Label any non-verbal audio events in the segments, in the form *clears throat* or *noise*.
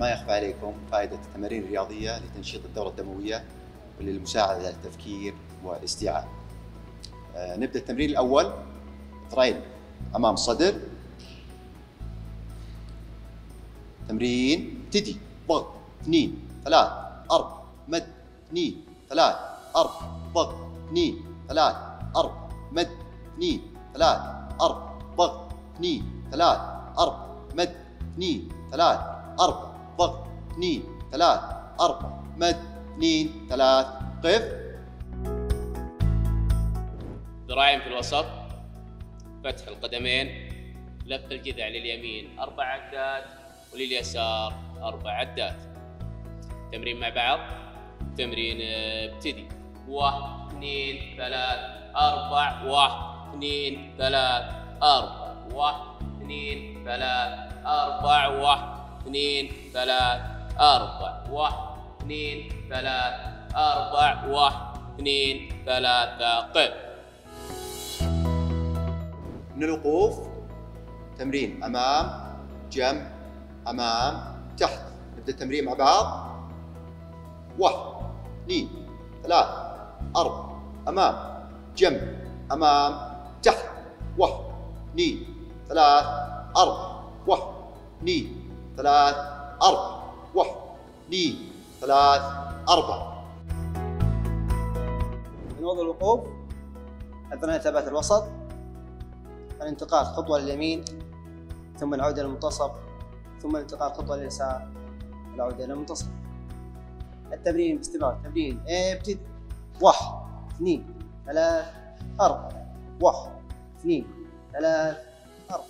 ما يخفى عليكم فائدة التمارين الرياضية لتنشيط الدورة الدموية وللمساعدة على التفكير والاستيعاب آه، نبدأ التمرين الأول ترين أمام الصدر تمرين ابتدي ضغط اثنين ثلاث أرب مد اثنين ثلاث أرب ضغط اثنين ثلاث أربع مد اثنين ثلاث أرب ضغط اثنين ثلاث أرب مد اثنين ثلاث أرب ضغط اثنين ثلاث أربعة مد اثنين ثلاث قف ذراعين في الوسط فتح القدمين لف الجذع لليمين أربع عدات ولليسار أربع عدات تمرين مع بعض تمرين آه، ابتدي واحد اثنين ثلاث أربع واحد اثنين ثلاث أربع واحد اثنين ثلاث أربع واحد اثنين ثلاث أربع واحد اثنين ثلاث أربع واحد اثنين ثلاثة قف من الوقوف تمرين أمام جنب أمام تحت نبدأ التمرين مع بعض واحد اثنين ثلاث أربع أمام جم أمام تحت واحد اثنين ثلاث أربع واحد اثنين ثلاث أربع واحد اثنين ثلاث أربع من وضع الوقوف أثناء ثبات الوسط الانتقال خطوة لليمين ثم العودة للمنتصف ثم الانتقال خطوة لليسار العودة للمنتصف التمرين باستمرار تمرين ابتدي واحد اثنين ثلاث أربع واحد اثنين ثلاث أربع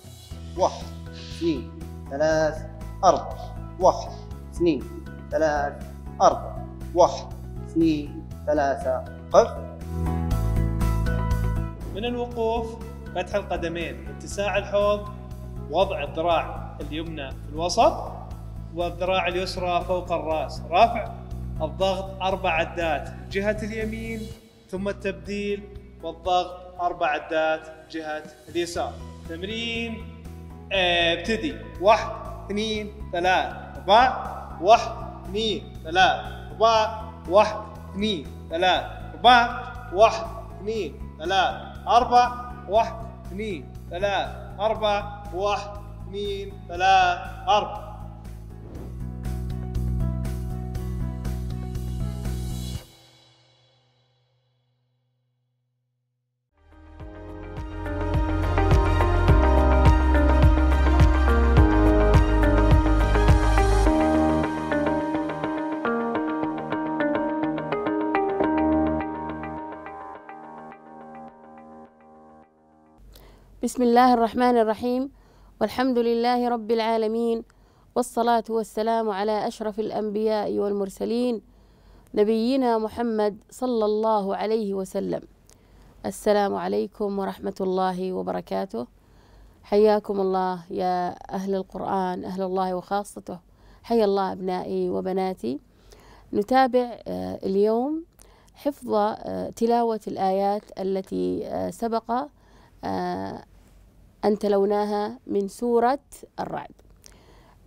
واحد اثنين ثلاث أربعة واحد اثنين ثلاثة أربعة واحد اثنين ثلاثة قف من الوقوف فتح القدمين اتساع الحوض وضع الذراع اليمنى في الوسط والذراع اليسرى فوق الرأس رفع الضغط أربع عدات جهة اليمين ثم التبديل والضغط أربع عدات جهة اليسار تمرين آه، ابتدي واحد اثنين ثلاث أربعة واحد اثنين ثلاث أربعة واحد اثنين ثلاث أربعة واحد اثنين ثلاث أربعة واحد اثنين ثلاث أربعة واحد اثنين ثلاث أربعة بسم الله الرحمن الرحيم والحمد لله رب العالمين والصلاة والسلام على أشرف الأنبياء والمرسلين نبينا محمد صلى الله عليه وسلم السلام عليكم ورحمة الله وبركاته حياكم الله يا أهل القرآن أهل الله وخاصته حيا الله أبنائي وبناتي نتابع آه، اليوم حفظ آه، تلاوة الآيات التي آه، سبق أن تلوناها من سورة الرعد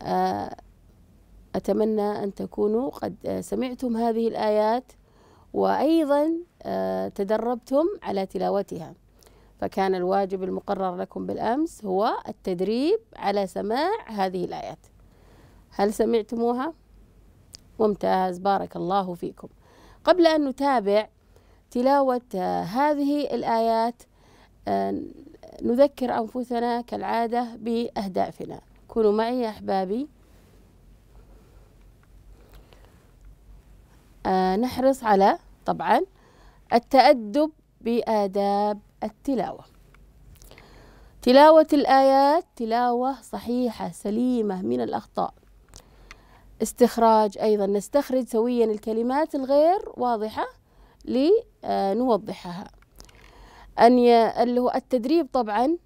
آه، أتمنى أن تكونوا قد آه، سمعتم هذه الآيات وأيضا آه، تدربتم على تلاوتها فكان الواجب المقرر لكم بالأمس هو التدريب على سماع هذه الآيات هل سمعتموها؟ ممتاز بارك الله فيكم قبل أن نتابع تلاوة هذه الآيات نذكر أنفسنا كالعادة بأهدافنا كونوا معي يا أحبابي آه نحرص على طبعا التأدب بآداب التلاوة تلاوة الآيات تلاوة صحيحة سليمة من الأخطاء استخراج أيضا نستخرج سويا الكلمات الغير واضحة لنوضحها أن اللي هو التدريب طبعا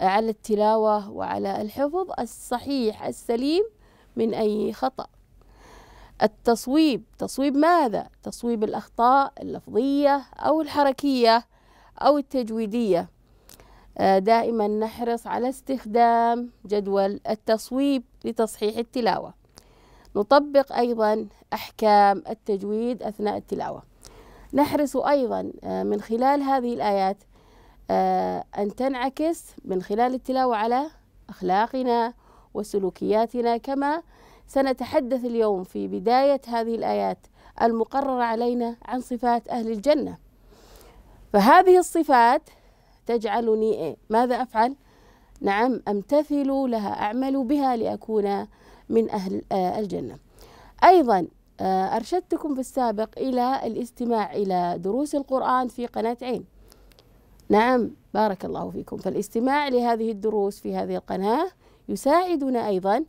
على التلاوة وعلى الحفظ الصحيح السليم من أي خطأ التصويب تصويب ماذا؟ تصويب الأخطاء اللفظية أو الحركية أو التجويدية آه، دائما نحرص على استخدام جدول التصويب لتصحيح التلاوة نطبق أيضا أحكام التجويد أثناء التلاوة نحرص أيضا آه، من خلال هذه الآيات آه، أن تنعكس من خلال التلاوة على أخلاقنا وسلوكياتنا كما سنتحدث اليوم في بداية هذه الآيات المقررة علينا عن صفات أهل الجنة فهذه الصفات تجعلني إيه؟ ماذا أفعل؟ نعم أمتثل لها أعمل بها لأكون من أهل آه، الجنة أيضا آه، أرشدتكم في السابق إلى الاستماع إلى دروس القرآن في قناة عين نعم بارك الله فيكم فالاستماع لهذه الدروس في هذه القناة يساعدنا أيضا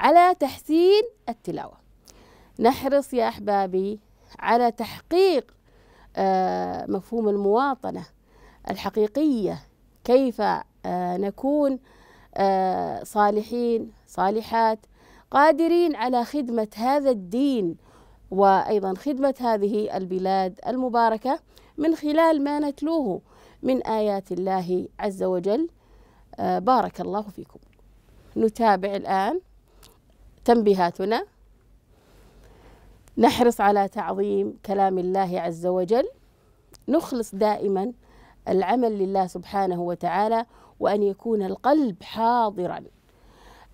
على تحسين التلاوة نحرص يا أحبابي على تحقيق آه، مفهوم المواطنة الحقيقية كيف آه، نكون آه، صالحين صالحات قادرين على خدمة هذا الدين وأيضا خدمة هذه البلاد المباركة من خلال ما نتلوه من آيات الله عز وجل آه، بارك الله فيكم نتابع الآن تنبيهاتنا نحرص على تعظيم كلام الله عز وجل نخلص دائما العمل لله سبحانه وتعالى وأن يكون القلب حاضرا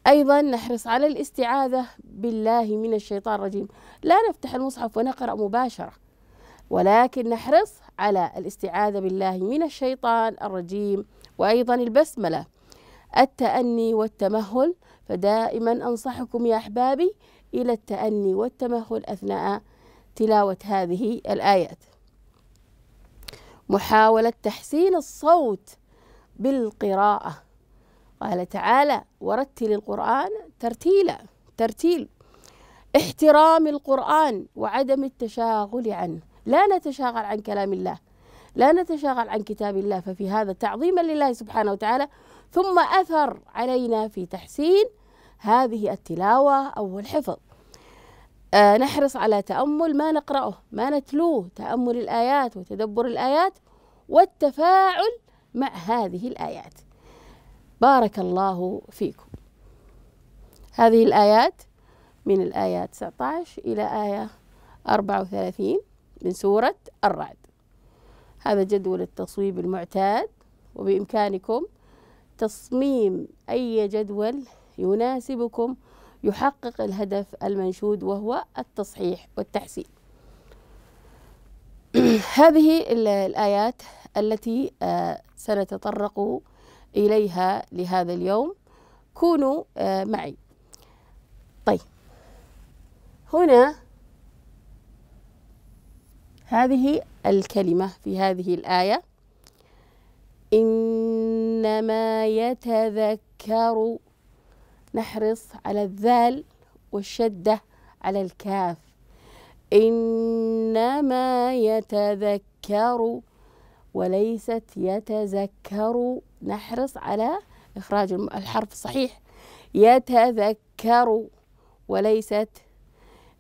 أيضا نحرص على الاستعاذة بالله من الشيطان الرجيم لا نفتح المصحف ونقرأ مباشرة ولكن نحرص على الاستعاذة بالله من الشيطان الرجيم وأيضا البسملة التأني والتمهل فدائما أنصحكم يا أحبابي إلى التأني والتمهل أثناء تلاوة هذه الآيات محاولة تحسين الصوت بالقراءة قال تعالى ورتل القرآن ترتيلا ترتيل احترام القرآن وعدم التشاغل عنه لا نتشاغل عن كلام الله لا نتشاغل عن كتاب الله ففي هذا تعظيما لله سبحانه وتعالى ثم أثر علينا في تحسين هذه التلاوة أو الحفظ آه نحرص على تأمل ما نقرأه ما نتلوه تأمل الآيات وتدبر الآيات والتفاعل مع هذه الآيات بارك الله فيكم هذه الآيات من الآية 19 إلى آية 34 من سورة الرعد هذا جدول التصويب المعتاد وبإمكانكم تصميم أي جدول يناسبكم يحقق الهدف المنشود وهو التصحيح والتحسين *clears throat* هذه الآيات التي آه، سنتطرق إليها لهذا اليوم كونوا آه، معي طيب هنا هذه الكلمة في هذه الآية إنما يتذكر نحرص على الذال والشدة على الكاف إنما يتذكر وليست يتذكر نحرص على إخراج الحرف الصحيح يتذكر وليست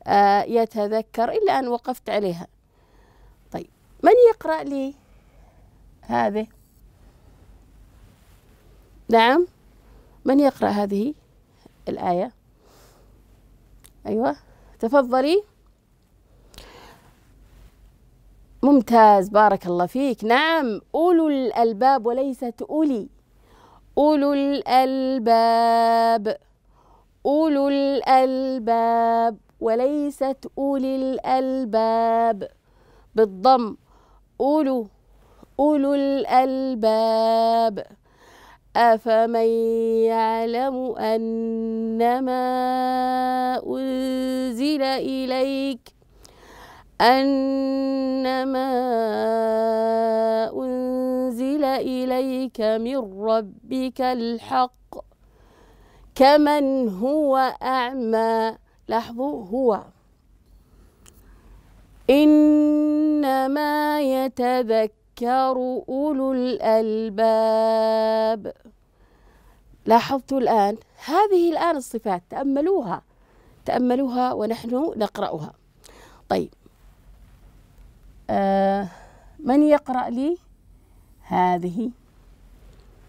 آه، يتذكر إلا أن وقفت عليها من يقرأ لي هذه نعم من يقرأ هذه الآية أيوة تفضلي ممتاز بارك الله فيك نعم أولو الألباب وليست أولي أولو الألباب أولو الألباب وليست أولي الألباب بالضم أولو أولو الألباب أفمن يعلم أنما أنزل إليك أنما أنزل إليك من ربك الحق كمن هو أعمى لاحظوا هو إنما يتذكر أولو الألباب لاحظتوا الآن هذه الآن الصفات تأملوها تأملوها ونحن نقرأها طيب آه من يقرأ لي هذه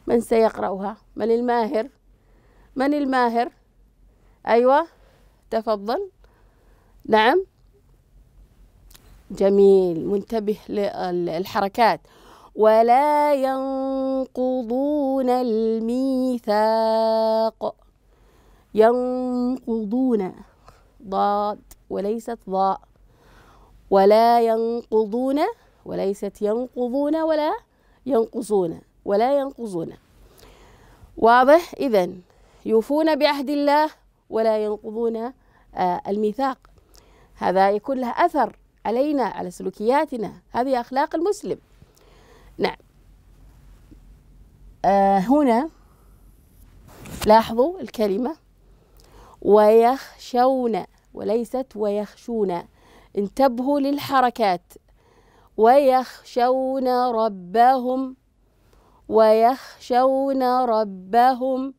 من سيقرأها من الماهر من الماهر أيوة تفضل نعم جميل منتبه للحركات ولا ينقضون الميثاق ينقضون ضاد وليست ضاء ولا ينقضون وليست ينقضون ولا ينقصون ولا ينقضون واضح إذا يوفون بعهد الله ولا ينقضون آه، الميثاق هذا يكون له أثر علينا على سلوكياتنا هذه أخلاق المسلم نعم آه هنا لاحظوا الكلمة ويخشون وليست ويخشون انتبهوا للحركات ويخشون ربهم ويخشون ربهم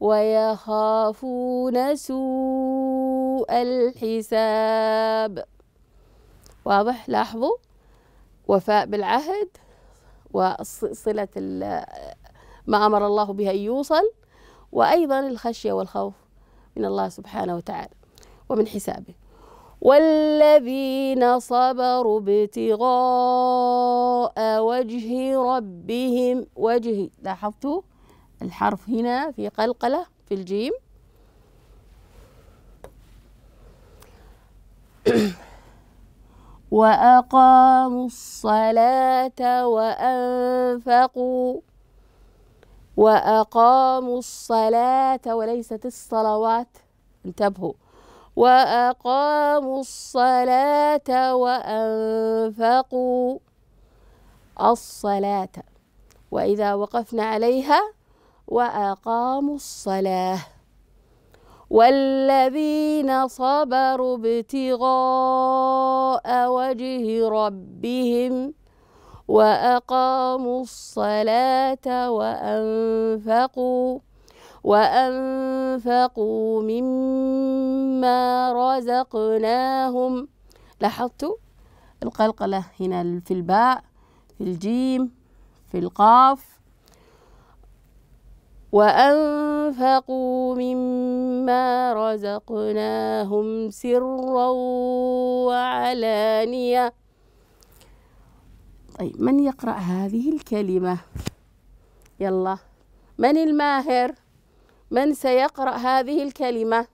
ويخافون سوء الحساب واضح لاحظوا وفاء بالعهد وصلة ما أمر الله بها أن يوصل وأيضا الخشية والخوف من الله سبحانه وتعالى ومن حسابه والذين صبروا ابتغاء وجه ربهم وجه لاحظتوا الحرف هنا في قلقلة في الجيم وأقاموا الصلاة وأنفقوا وأقاموا الصلاة وليست الصلوات انتبهوا وأقاموا الصلاة وأنفقوا الصلاة وإذا وقفنا عليها وأقاموا الصلاة والذين صبروا ابتغاء وجه ربهم وأقاموا الصلاة وأنفقوا وأنفقوا مما رزقناهم لاحظتوا القلقلة هنا في الباء في الجيم في القاف وأنفقوا مما رزقناهم سرا وعلانية طيب من يقرأ هذه الكلمة يلا من الماهر من سيقرأ هذه الكلمة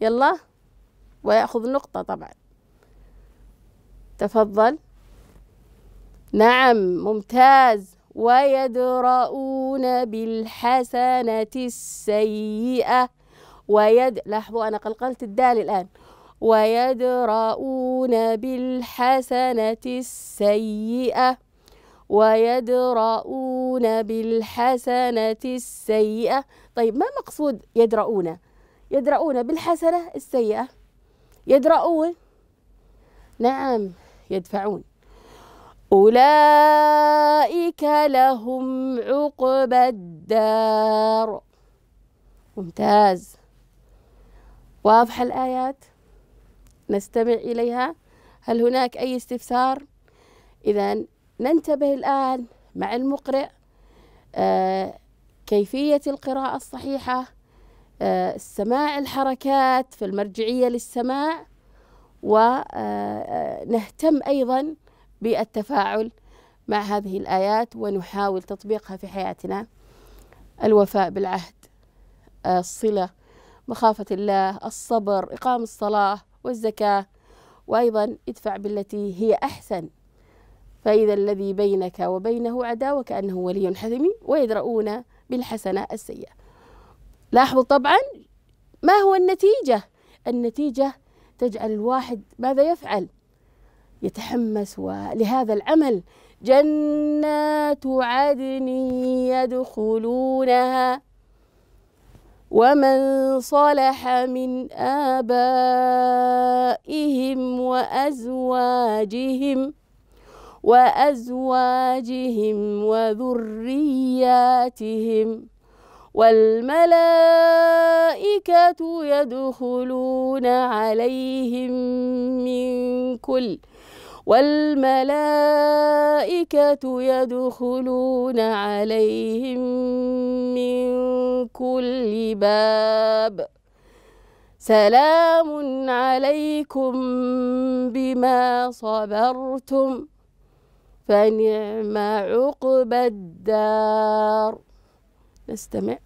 يلا ويأخذ نقطة طبعا تفضل نعم ممتاز ويدرؤون بالحسنة السيئة ويد لاحظوا أنا قلقلت الدال الآن ويدرؤون بالحسنة السيئة ويدرؤون بالحسنة السيئة طيب ما مقصود يدرؤون يدرؤون بالحسنة السيئة يدرؤون نعم يدفعون أولئك لهم عقبى الدار ممتاز واضحة الآيات نستمع إليها هل هناك أي استفسار إذا ننتبه الآن مع المقرئ آه كيفية القراءة الصحيحة آه سماع الحركات في المرجعية للسماع ونهتم آه، آه، أيضا بالتفاعل مع هذه الآيات ونحاول تطبيقها في حياتنا الوفاء بالعهد الصلة مخافة الله الصبر إقام الصلاة والزكاة وأيضا ادفع بالتي هي أحسن فإذا الذي بينك وبينه عداوة كأنه ولي حزم ويدرؤون بالحسنة السيئة لاحظوا طبعا ما هو النتيجة النتيجة تجعل الواحد ماذا يفعل يتحمس لهذا العمل جنات عدن يدخلونها ومن صلح من آبائهم وأزواجهم وأزواجهم وذرياتهم والملائكة يدخلون عليهم من كل والملائكة يدخلون عليهم من كل باب سلام عليكم بما صبرتم فنعم عقب الدار نستمع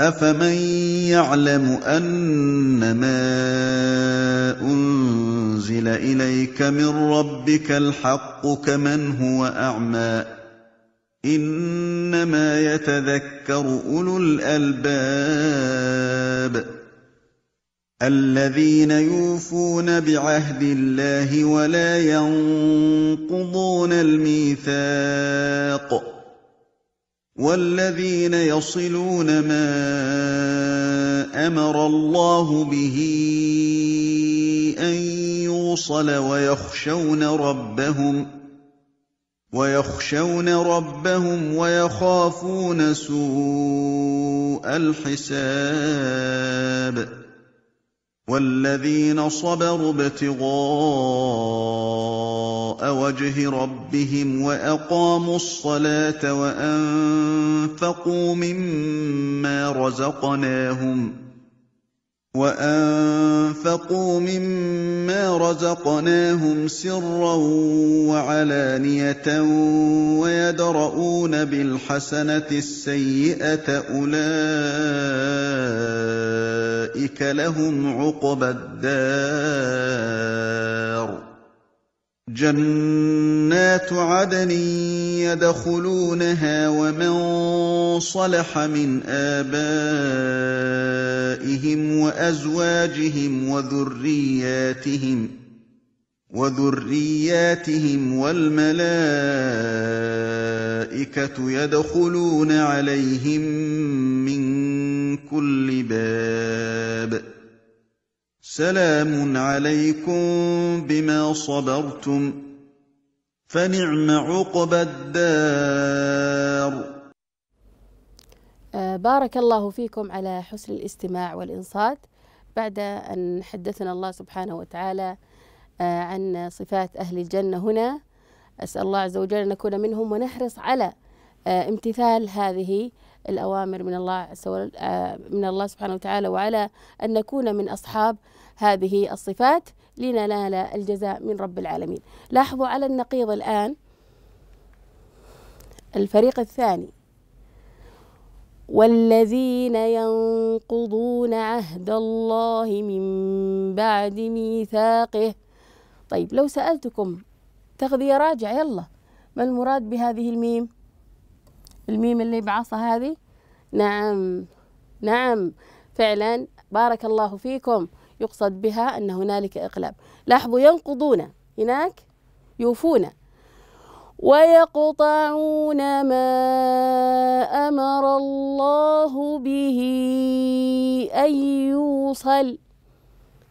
أفمن يعلم أنما أنزل إليك من ربك الحق كمن هو أعمى إنما يتذكر أولو الألباب الذين يوفون بعهد الله ولا ينقضون الميثاق والذين يصلون ما امر الله به ان يوصل ويخشون ربهم ويخشون ربهم ويخافون سوء الحساب والذين صبروا ابتغاء وجه ربهم واقاموا الصلاه وانفقوا مما رزقناهم وَأَنفِقُوا مِمَّا رَزَقْنَاهُمْ سِرًّا وَعَلَانِيَةً وَيَدْرَءُونَ بِالْحَسَنَةِ السَّيِّئَةَ أُولَئِكَ لَهُمْ عُقْبَى الدَّارِ جنات عدن يدخلونها ومن صلح من آبائهم وأزواجهم وذرياتهم وذرياتهم والملائكة يدخلون عليهم من كل باب ۖ سلام عليكم بما صبرتم فنعم عقبى الدار آه، بارك الله فيكم على حسن الاستماع والإنصات بعد أن حدثنا الله سبحانه وتعالى آه، عن صفات أهل الجنة هنا أسأل الله عز وجل أن نكون منهم ونحرص على آه، امتثال هذه الأوامر من الله من الله سبحانه وتعالى وعلى أن نكون من أصحاب هذه الصفات لننال الجزاء من رب العالمين لاحظوا على النقيض الآن الفريق الثاني والذين ينقضون عهد الله من بعد ميثاقه طيب لو سألتكم تغذية راجع يلا ما المراد بهذه الميم الميم اللي بعصا هذه نعم نعم فعلا بارك الله فيكم يقصد بها أن هنالك إقلاب لاحظوا ينقضون هناك يوفون ويقطعون ما أمر الله به أن يوصل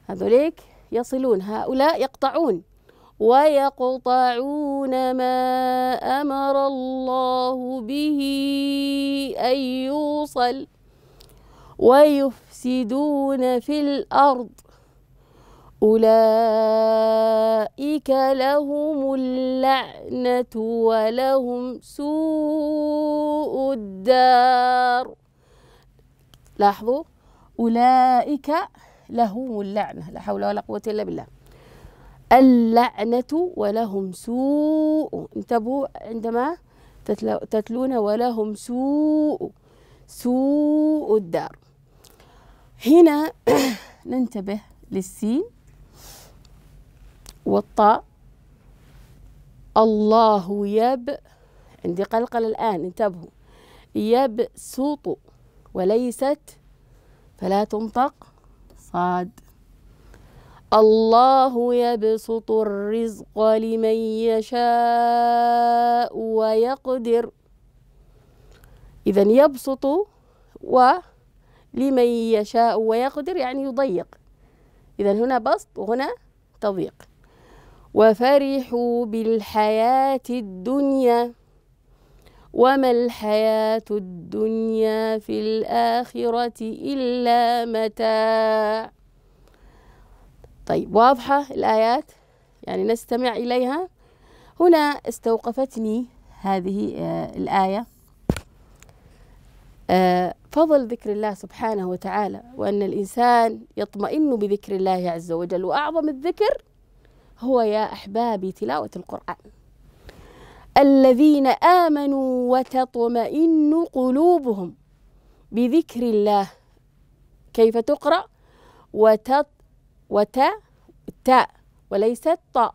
هذوليك يصلون هؤلاء يقطعون ويقطعون ما أمر الله به أن يوصل ويف يفسدون في الأرض أولئك لهم اللعنة ولهم سوء الدار لاحظوا أولئك لهم اللعنة لا حول ولا قوة إلا بالله اللعنة ولهم سوء انتبهوا عندما تتلون ولهم سوء سوء الدار هنا *clears throat* ننتبه للسين والطاء الله يب عندي قلقلة الآن انتبهوا يبسط وليست فلا تنطق صاد الله يبسط الرزق لمن يشاء ويقدر إذا يبسط و لمن يشاء ويقدر يعني يضيق إذا هنا بسط وهنا تضييق وفرحوا بالحياة الدنيا وما الحياة الدنيا في الآخرة إلا متاع طيب واضحة الآيات يعني نستمع إليها هنا استوقفتني هذه آه، الآية آه، فضل ذكر الله سبحانه وتعالى وأن الإنسان يطمئن بذكر الله عز وجل وأعظم الذكر هو يا أحبابي تلاوة القرآن الذين آمنوا وتطمئن قلوبهم بذكر الله كيف تقرأ وت وت تاء وليست طأ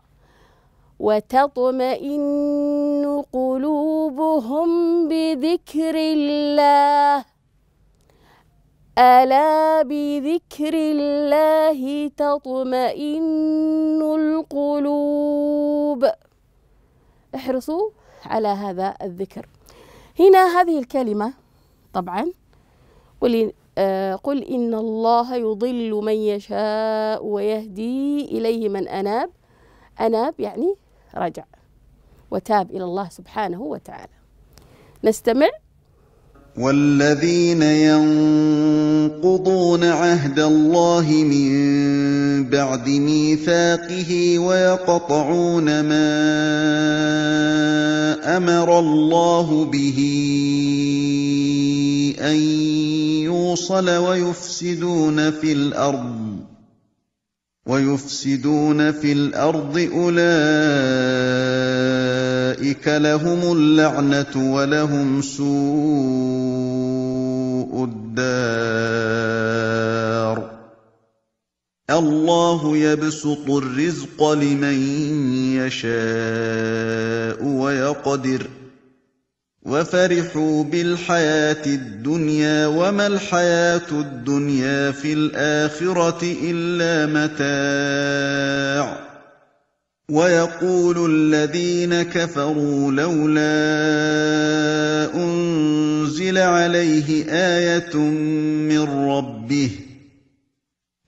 وتطمئن قلوبهم بذكر الله ألا بذكر الله تطمئن القلوب احرصوا على هذا الذكر هنا هذه الكلمة طبعا قل, آه قل إن الله يضل من يشاء ويهدي إليه من أناب أناب يعني رجع وتاب إلى الله سبحانه وتعالى نستمع والذين ينقضون عهد الله من بعد ميثاقه ويقطعون ما امر الله به ان يوصل ويفسدون في الارض ويفسدون في الأرض أولئك لهم اللعنة ولهم سوء الدار الله يبسط الرزق لمن يشاء ويقدر ۖ وفرحوا بالحياة الدنيا وما الحياة الدنيا في الآخرة إلا متاع ويقول الذين كفروا لولا أنزل عليه آية من ربه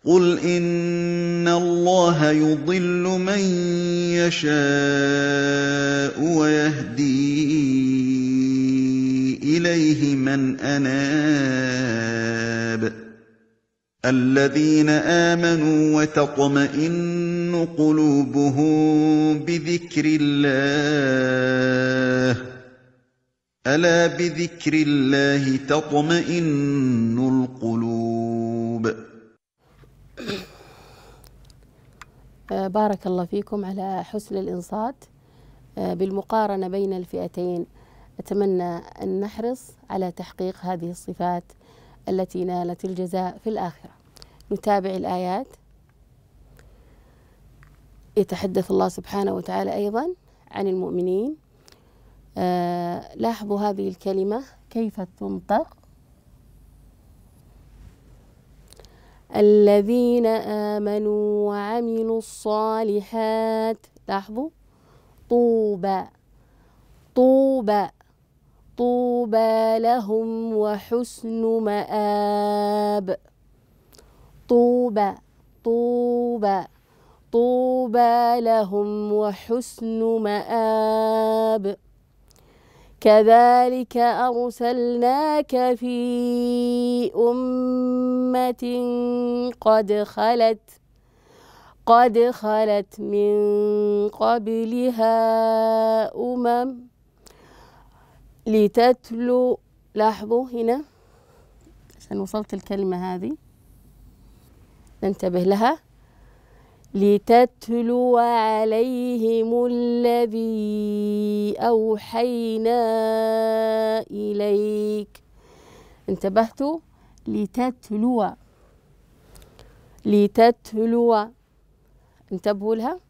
قل إن الله يضل من يشاء ويهديه إِلَيْهِ مَنْ أَنَابَ الَّذِينَ آمَنُوا وَتَطْمَئِنُّ قُلُوبُهُم بِذِكْرِ اللَّهِ أَلَا بِذِكْرِ اللَّهِ تَطْمَئِنُّ الْقُلُوبُ آه، بارك الله فيكم على حسن الإنصات آه، بالمقارنة بين الفئتين أتمنى أن نحرص على تحقيق هذه الصفات التي نالت الجزاء في الآخرة نتابع الآيات يتحدث الله سبحانه وتعالى أيضا عن المؤمنين آه لاحظوا هذه الكلمة كيف تنطق الذين آمنوا وعملوا الصالحات لاحظوا طوبى طوبى طوبى لهم وحسن مآب طوبى طوبى طوبى لهم وحسن مآب كذلك أرسلناك في أمة قد خلت قد خلت من قبلها أمم لتتلو لاحظوا هنا عشان وصلت الكلمة هذه ننتبه لها لتتلو عليهم الذي أوحينا إليك انتبهتوا لتتلو لتتلو انتبهوا لها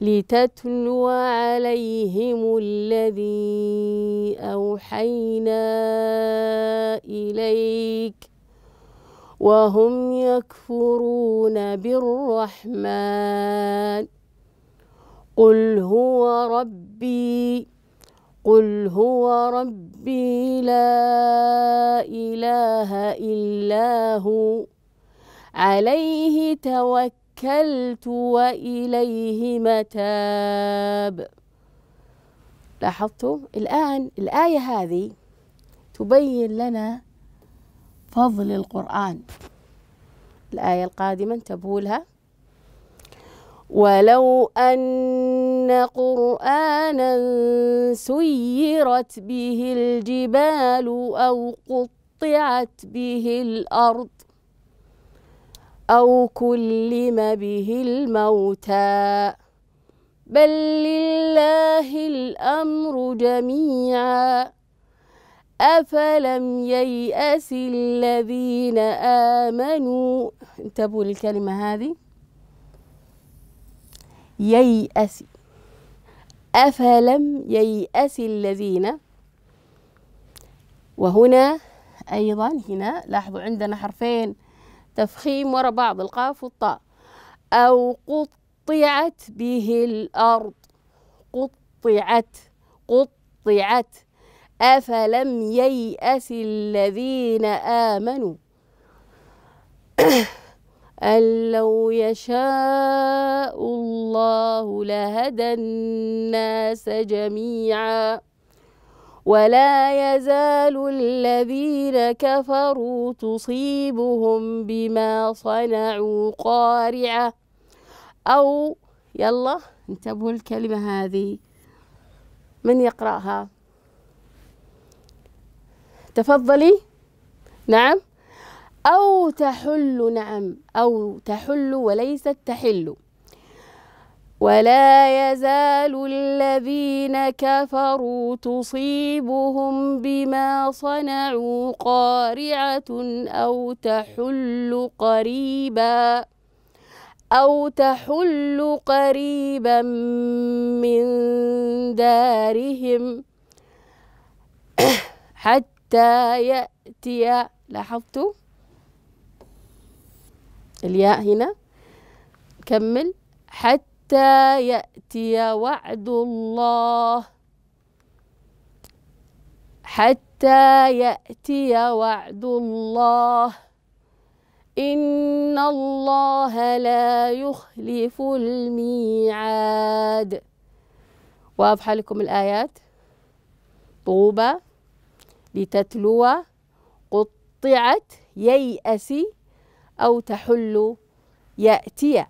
لتتلو عليهم الذي أوحينا إليك وهم يكفرون بالرحمن قل هو ربي قل هو ربي لا إله إلا هو عليه توكل توكلت وإليه متاب لاحظتوا الآن الآية هذه تبين لنا فضل القرآن الآية القادمة انتبهوا لها ولو أن قرآنا سيرت به الجبال أو قطعت به الأرض أو كلم به الموتى بل لله الأمر جميعا أفلم ييأس الذين آمنوا انتبهوا للكلمة هذه ييأس أفلم ييأس الذين وهنا أيضا هنا لاحظوا عندنا حرفين تفخيم ورا بعض القاف والطاء أو قطعت به الأرض قطعت قطعت أفلم ييأس الذين آمنوا *coughs* أن لو يشاء الله لهدى الناس جميعاً ولا يزال الذين كفروا تصيبهم بما صنعوا قارعة أو يلا انتبهوا الكلمة هذه من يقرأها تفضلي نعم أو تحل نعم أو تحل وليست تحل ولا يزال الذين كفروا تصيبهم بما صنعوا قارعة أو تحل قريبا أو تحل قريبا من دارهم *coughs* حتى يأتي لاحظتوا الياء هنا كمل حتى حتى يأتي وعد الله حتى يأتي وعد الله إن الله لا يخلف الميعاد واضحة لكم الآيات طوبى لتتلو قطعت ييأس أو تحل يأتي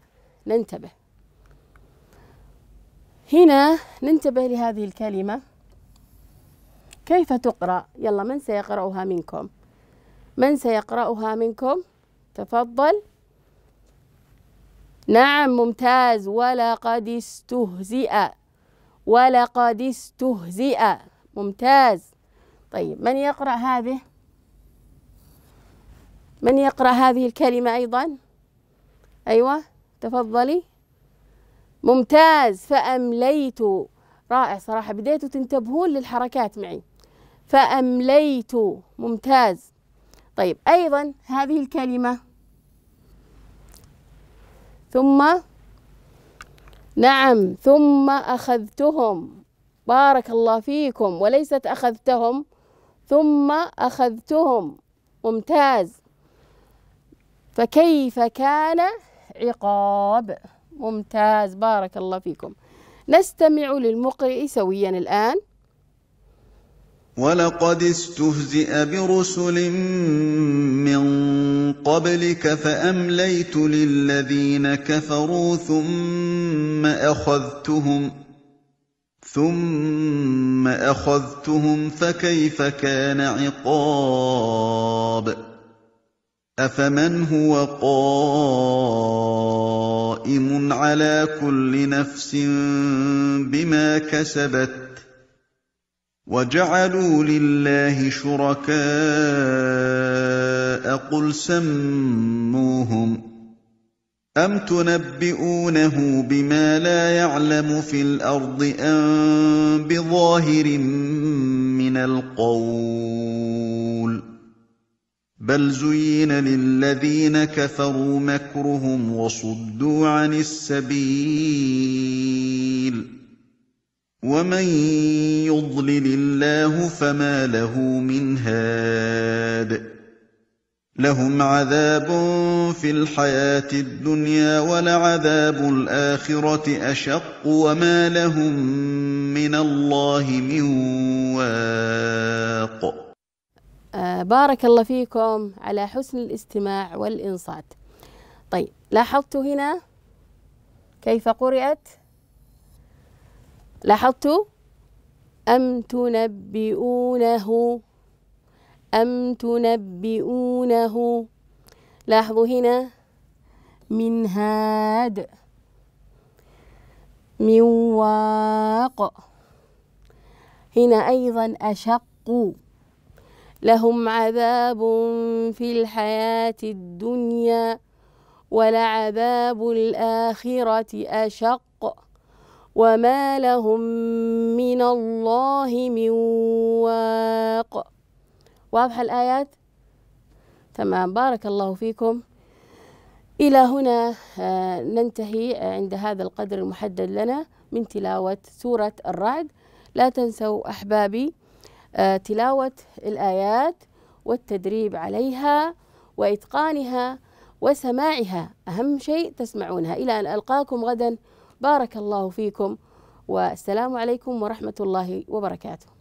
ننتبه هنا ننتبه لهذه الكلمة كيف تقرأ؟ يلا من سيقرأها منكم؟ من سيقرأها منكم؟ تفضل نعم ممتاز ولقد استهزئ ولقد استهزئ ممتاز طيب من يقرأ هذه؟ من يقرأ هذه الكلمة أيضا؟ أيوة تفضلي ممتاز فأمليت رائع صراحة بديتوا تنتبهون للحركات معي فأمليت ممتاز طيب أيضا هذه الكلمة ثم نعم ثم أخذتهم بارك الله فيكم وليست أخذتهم ثم أخذتهم ممتاز فكيف كان عقاب ممتاز بارك الله فيكم نستمع للمقرئ سويا الآن ولقد استهزئ برسل من قبلك فأمليت للذين كفروا ثم أخذتهم ثم أخذتهم فكيف كان عقاب ۖ أفمن هو قائم على كل نفس بما كسبت وجعلوا لله شركاء قل سموهم أم تنبئونه بما لا يعلم في الأرض أم بظاهر من القول ۖ بل زين للذين كفروا مكرهم وصدوا عن السبيل ومن يضلل الله فما له من هاد لهم عذاب في الحياه الدنيا ولعذاب الاخره اشق وما لهم من الله من واق آه، بارك الله فيكم على حسن الاستماع والإنصات طيب لاحظت هنا كيف قرأت لاحظت أم تنبئونه أم تنبئونه لاحظوا هنا من هاد من واق هنا أيضا أشق لهم عذاب في الحياة الدنيا ولعذاب الآخرة أشق وما لهم من الله من واق واضحة الآيات؟ تمام بارك الله فيكم إلى هنا آه، ننتهي آه، عند هذا القدر المحدد لنا من تلاوة سورة الرعد لا تنسوا أحبابي آه، تلاوة الآيات والتدريب عليها وإتقانها وسماعها أهم شيء تسمعونها إلى أن ألقاكم غدا بارك الله فيكم والسلام عليكم ورحمة الله وبركاته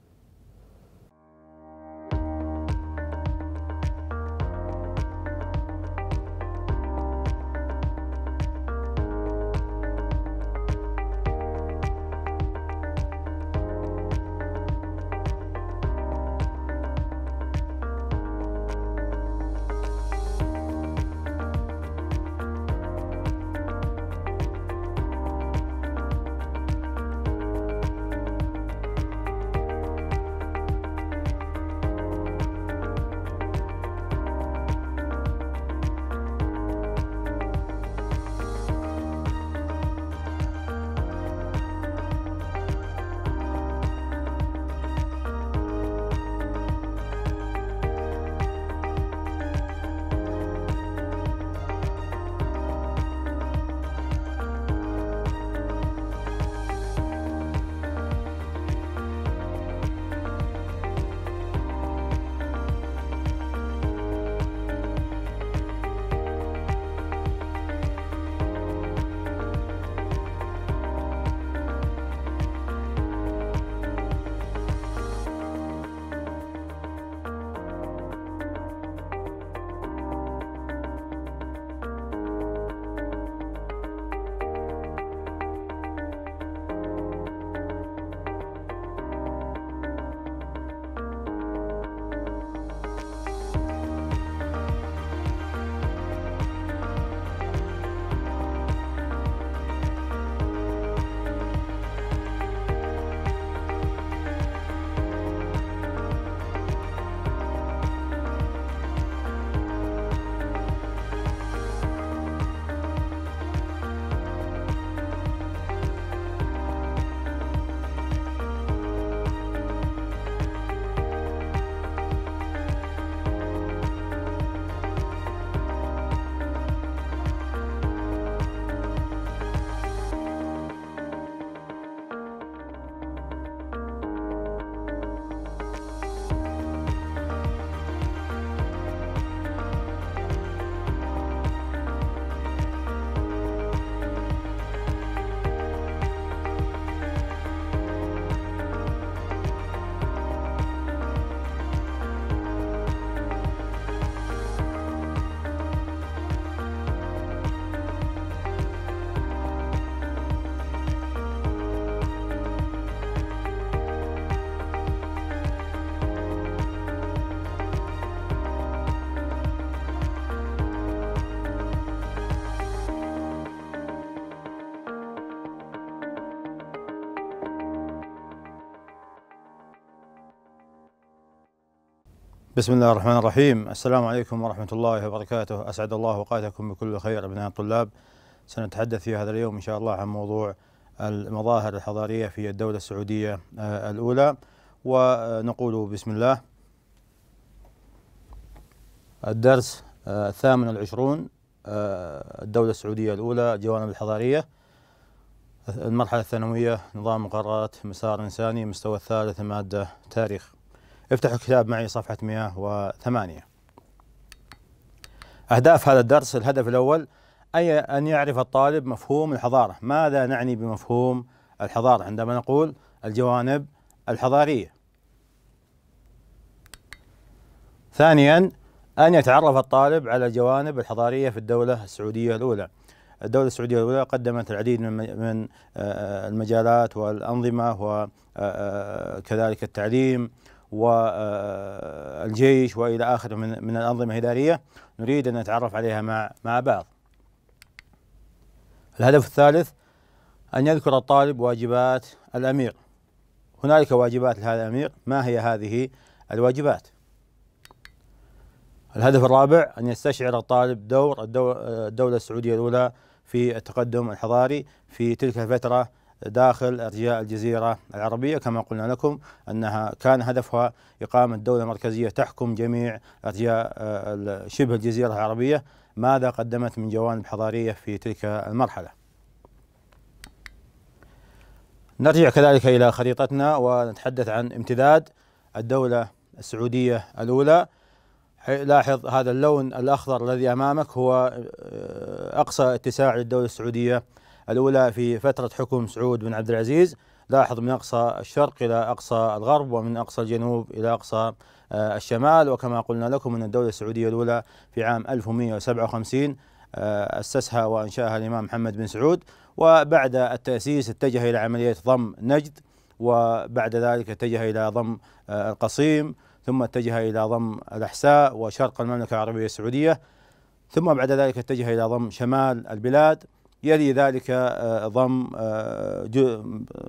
بسم الله الرحمن الرحيم السلام عليكم ورحمة الله وبركاته أسعد الله أوقاتكم بكل خير أبناء الطلاب سنتحدث في هذا اليوم إن شاء الله عن موضوع المظاهر الحضارية في الدولة السعودية الأولى ونقول بسم الله الدرس الثامن والعشرون الدولة السعودية الأولى الجوانب الحضارية المرحلة الثانوية نظام مقررات مسار إنساني المستوى الثالث مادة تاريخ افتحوا كتاب معي صفحة 108 أهداف هذا الدرس الهدف الأول أي أن يعرف الطالب مفهوم الحضارة ماذا نعني بمفهوم الحضارة عندما نقول الجوانب الحضارية ثانيا أن يتعرف الطالب على الجوانب الحضارية في الدولة السعودية الأولى الدولة السعودية الأولى قدمت العديد من من آه، المجالات والأنظمة وكذلك آه، آه، التعليم والجيش والى اخره من من الانظمه الاداريه نريد ان نتعرف عليها مع مع بعض. الهدف الثالث ان يذكر الطالب واجبات الامير. هنالك واجبات لهذا الامير، ما هي هذه الواجبات؟ الهدف الرابع ان يستشعر الطالب دور الدوله السعوديه الاولى في التقدم الحضاري في تلك الفتره داخل ارجاء الجزيره العربيه كما قلنا لكم انها كان هدفها اقامه دوله مركزيه تحكم جميع ارجاء آه، شبه الجزيره العربيه ماذا قدمت من جوانب حضاريه في تلك المرحله. نرجع كذلك الى خريطتنا ونتحدث عن امتداد الدوله السعوديه الاولى لاحظ هذا اللون الاخضر الذي امامك هو آه، اقصى اتساع للدوله السعوديه الأولى في فترة حكم سعود بن عبد العزيز لاحظ من أقصى الشرق إلى أقصى الغرب ومن أقصى الجنوب إلى أقصى آه، الشمال وكما قلنا لكم أن الدولة السعودية الأولى في عام 1157 آه، أسسها وأنشأها الإمام محمد بن سعود وبعد التأسيس اتجه إلى عملية ضم نجد وبعد ذلك اتجه إلى ضم آه، القصيم ثم اتجه إلى ضم الأحساء وشرق المملكة العربية السعودية ثم بعد ذلك اتجه إلى ضم شمال البلاد يلي ذلك آه، ضم آه،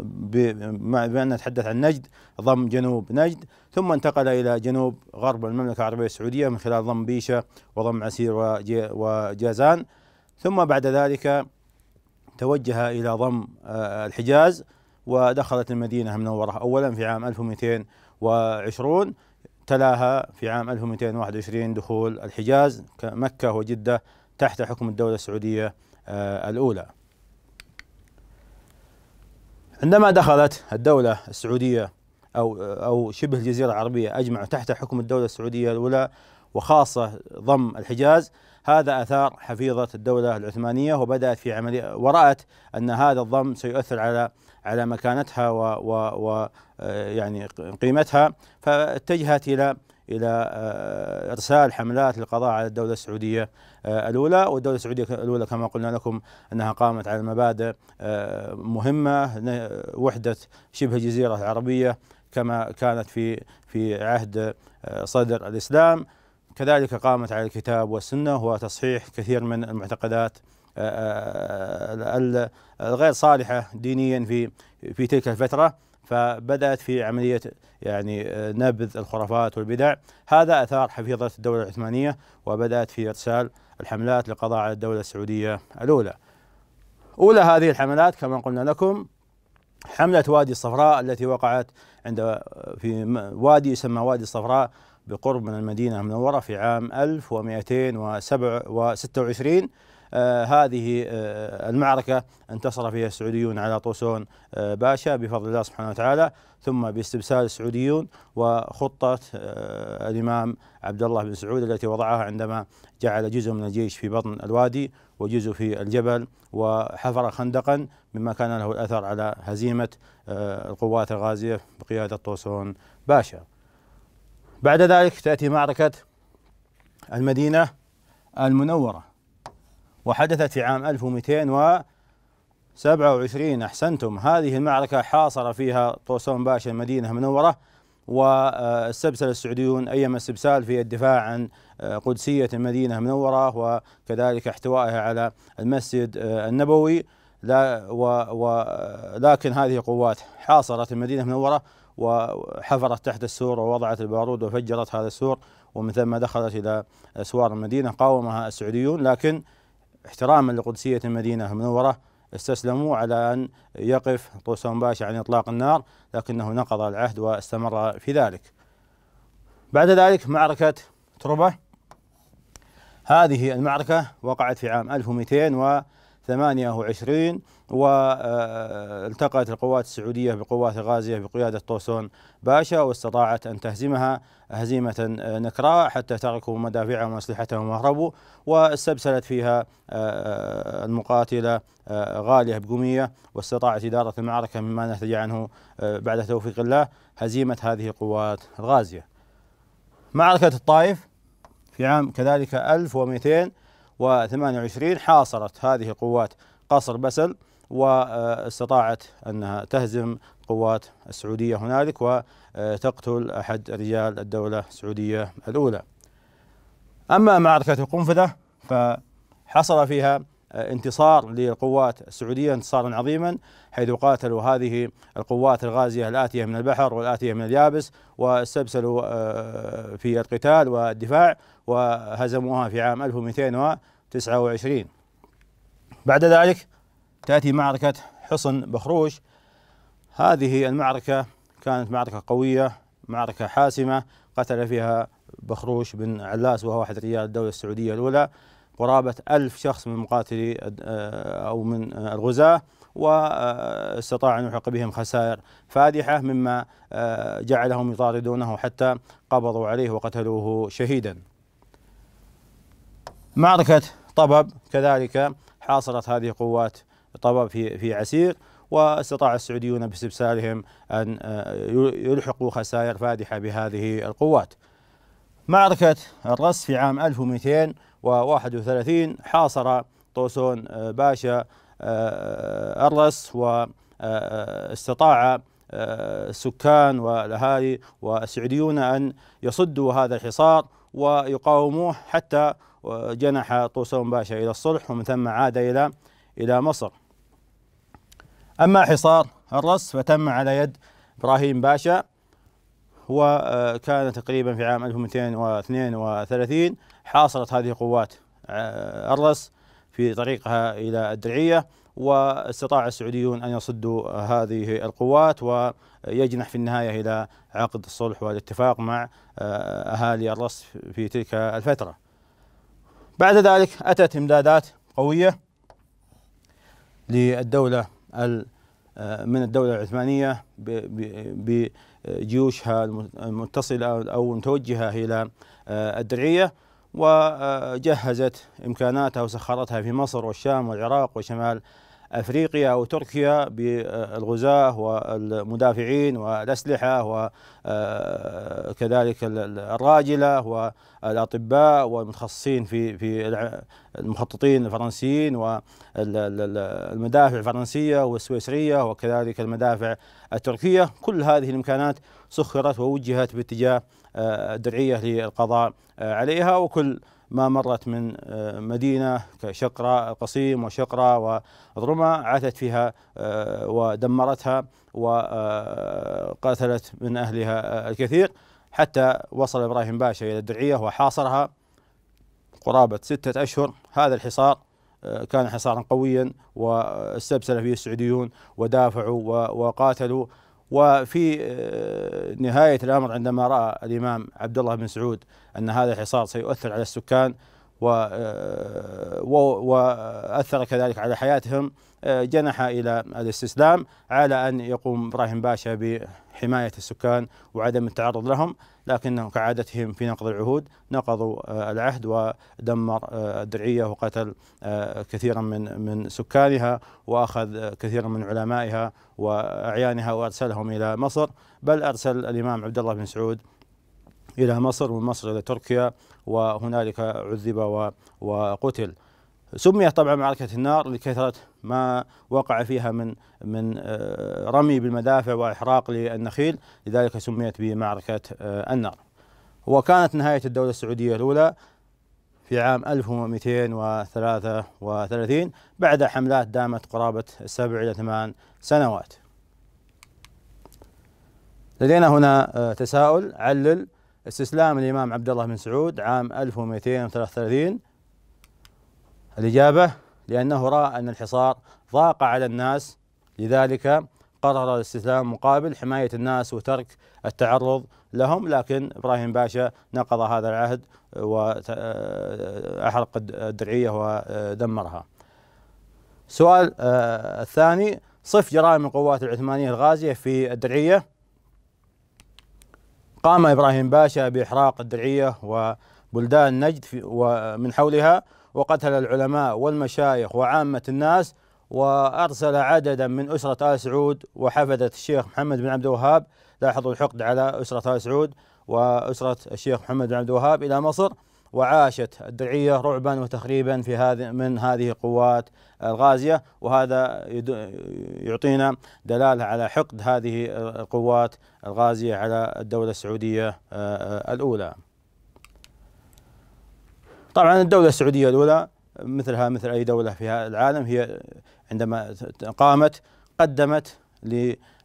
بما نتحدث عن نجد ضم جنوب نجد ثم انتقل إلى جنوب غرب المملكة العربية السعودية من خلال ضم بيشة وضم عسير وجازان ثم بعد ذلك توجه إلى ضم آه، الحجاز ودخلت المدينة المنورة أولا في عام 1220 تلاها في عام 1221 دخول الحجاز مكة وجدة تحت حكم الدولة السعودية آه، الأولى عندما دخلت الدولة السعودية أو أو شبه الجزيرة العربية أجمع تحت حكم الدولة السعودية الأولى وخاصة ضم الحجاز هذا أثار حفيظة الدولة العثمانية وبدأت في عملية ورأت أن هذا الضم سيؤثر على على مكانتها و, و, و آه، يعني قيمتها فاتجهت إلى الى آه، ارسال حملات للقضاء على الدوله السعوديه آه، الاولى، والدوله السعوديه الاولى كما قلنا لكم انها قامت على مبادئ آه، مهمه وحده شبه الجزيره العربيه كما كانت في في عهد صدر الاسلام، كذلك قامت على الكتاب والسنه وتصحيح كثير من المعتقدات الغير صالحه دينيا في في تلك الفتره. فبدأت في عملية يعني آه، نبذ الخرافات والبدع هذا أثار حفيظة الدولة العثمانية وبدأت في إرسال الحملات للقضاء على الدولة السعودية الأولى أولى هذه الحملات كما قلنا لكم حملة وادي الصفراء التي وقعت عند آه، في وادي يسمى وادي الصفراء بقرب من المدينة المنورة في عام 1227 آه، هذه آه، المعركة انتصر فيها السعوديون على طوسون آه، باشا بفضل الله سبحانه وتعالى ثم باستبسال السعوديون وخطة الإمام عبد الله بن سعود التي وضعها عندما جعل جزء من الجيش في بطن الوادي وجزء في الجبل وحفر خندقا مما كان له الأثر على هزيمة القوات الغازية بقيادة طوسون باشا بعد ذلك تأتي معركة المدينة المنورة وحدثت في عام 1227 أحسنتم هذه المعركة حاصر فيها طوسون باشا المدينة المنورة واستبسل السعوديون أيما استبسال في الدفاع عن آه، قدسية المدينة المنورة وكذلك احتوائها على المسجد آه، النبوي لا و ولكن هذه قوات حاصرت المدينة المنورة وحفرت تحت السور ووضعت البارود وفجرت هذا السور ومن ثم دخلت إلى أسوار المدينة قاومها السعوديون لكن احتراما لقدسية المدينة المنورة استسلموا على أن يقف طوسون باشا عن إطلاق النار لكنه نقض العهد واستمر في ذلك بعد ذلك معركة تربة هذه المعركة وقعت في عام 1200 28 والتقت آه، آه، القوات السعودية بقوات الغازية بقيادة طوسون باشا واستطاعت أن تهزمها هزيمة آه، نكراء حتى تركوا مدافعهم وأسلحتهم وهربوا واستبسلت فيها المقاتلة غالية بقومية واستطاعت إدارة المعركة مما نتج عنه بعد توفيق الله هزيمة هذه القوات الغازية معركة الطائف في عام كذلك 1200 و28 حاصرت هذه قوات قصر بسل واستطاعت انها تهزم قوات السعوديه هنالك وتقتل احد رجال الدوله السعوديه الاولى. اما معركه القنفذه فحصل فيها آه، انتصار للقوات السعودية انتصارا عظيما حيث قاتلوا هذه القوات الغازية الآتية من البحر والآتية من اليابس واستبسلوا آه، في القتال والدفاع وهزموها في عام 1229 بعد ذلك تأتي معركة حصن بخروش هذه المعركة كانت معركة قوية معركة حاسمة قتل فيها بخروش بن علاس وهو أحد رجال الدولة السعودية الأولى قرابة ألف شخص من مقاتلي آه، أو من الغزاة واستطاع أن يحق بهم خسائر فادحة مما آه، جعلهم يطاردونه حتى قبضوا عليه وقتلوه شهيدا معركة طبب كذلك حاصرت هذه قوات طبب في في عسير واستطاع السعوديون باستبسالهم ان آه، يلحقوا خسائر فادحه بهذه القوات. معركه الرس في عام 1200 31 حاصر طوسون آه، باشا الرس آه، آه، واستطاع السكان والاهالي والسعوديون ان يصدوا هذا الحصار ويقاوموه حتى جنح طوسون باشا الى الصلح ومن ثم عاد الى الى مصر. اما حصار الرس فتم على يد ابراهيم باشا وكان تقريبا في عام 1232 حاصرت هذه قوات الرس في طريقها إلى الدرعية واستطاع السعوديون أن يصدوا هذه القوات ويجنح في النهاية إلى عقد الصلح والاتفاق مع أهالي الرص في تلك الفترة بعد ذلك أتت إمدادات قوية للدولة من الدولة العثمانية بجيوشها المتصلة أو المتوجهة إلى الدرعية وجهزت إمكاناتها وسخرتها في مصر والشام والعراق وشمال افريقيا او تركيا بالغزاه والمدافعين والاسلحه وكذلك الراجله والاطباء والمتخصصين في في المخططين الفرنسيين والمدافع الفرنسيه والسويسريه وكذلك المدافع التركيه كل هذه الامكانات سخرت ووجهت باتجاه آه، الدرعيه للقضاء آه، عليها وكل ما مرت من آه، مدينة كشقرة قصيم وشقرة وضرمة عاتت فيها آه، ودمرتها وقاتلت من أهلها الكثير حتى وصل إبراهيم باشا إلى الدرعية وحاصرها قرابة ستة أشهر هذا الحصار آه، كان حصارا قويا واستبسل فيه السعوديون ودافعوا وقاتلوا وفي آه، نهاية الأمر عندما رأى الإمام عبد الله بن سعود أن هذا الحصار سيؤثر على السكان آه، وأثر كذلك على حياتهم آه، جنح إلى الاستسلام على أن يقوم إبراهيم باشا بحماية السكان وعدم التعرض لهم لكنهم كعادتهم في نقض العهود نقضوا آه، العهد ودمر آه، الدرعية وقتل كثيرا من من سكانها وأخذ كثيرا من علمائها وأعيانها وأرسلهم إلى مصر بل أرسل الإمام عبد الله بن سعود إلى مصر ومن مصر إلى تركيا وهنالك عذب وقتل سميت طبعا معركة النار لكثرة ما وقع فيها من من آه، رمي بالمدافع واحراق للنخيل لذلك سميت بمعركه آه، النار. وكانت نهايه الدوله السعوديه الاولى في عام 1233 بعد حملات دامت قرابه سبع الى ثمان سنوات. لدينا هنا آه، تساؤل علل استسلام الامام عبد الله بن سعود عام 1233 الاجابه لأنه رأى أن الحصار ضاق على الناس لذلك قرر الاستسلام مقابل حماية الناس وترك التعرض لهم لكن إبراهيم باشا نقض هذا العهد وأحرق آه، الدرعية ودمرها السؤال آه، الثاني صف جرائم القوات العثمانية الغازية في الدرعية قام إبراهيم باشا بإحراق الدرعية وبلدان نجد ومن حولها وقتل العلماء والمشايخ وعامة الناس وأرسل عددا من أسرة آل سعود وحفدة الشيخ محمد بن عبد الوهاب لاحظوا الحقد على أسرة آل سعود وأسرة الشيخ محمد بن عبد الوهاب إلى مصر وعاشت الدعية رعبا وتخريبا في هذه من هذه القوات الغازية وهذا يعطينا دلالة على حقد هذه القوات الغازية على الدولة السعودية آه، الأولى طبعا الدوله السعوديه الاولى مثلها مثل اي دوله في العالم هي عندما قامت قدمت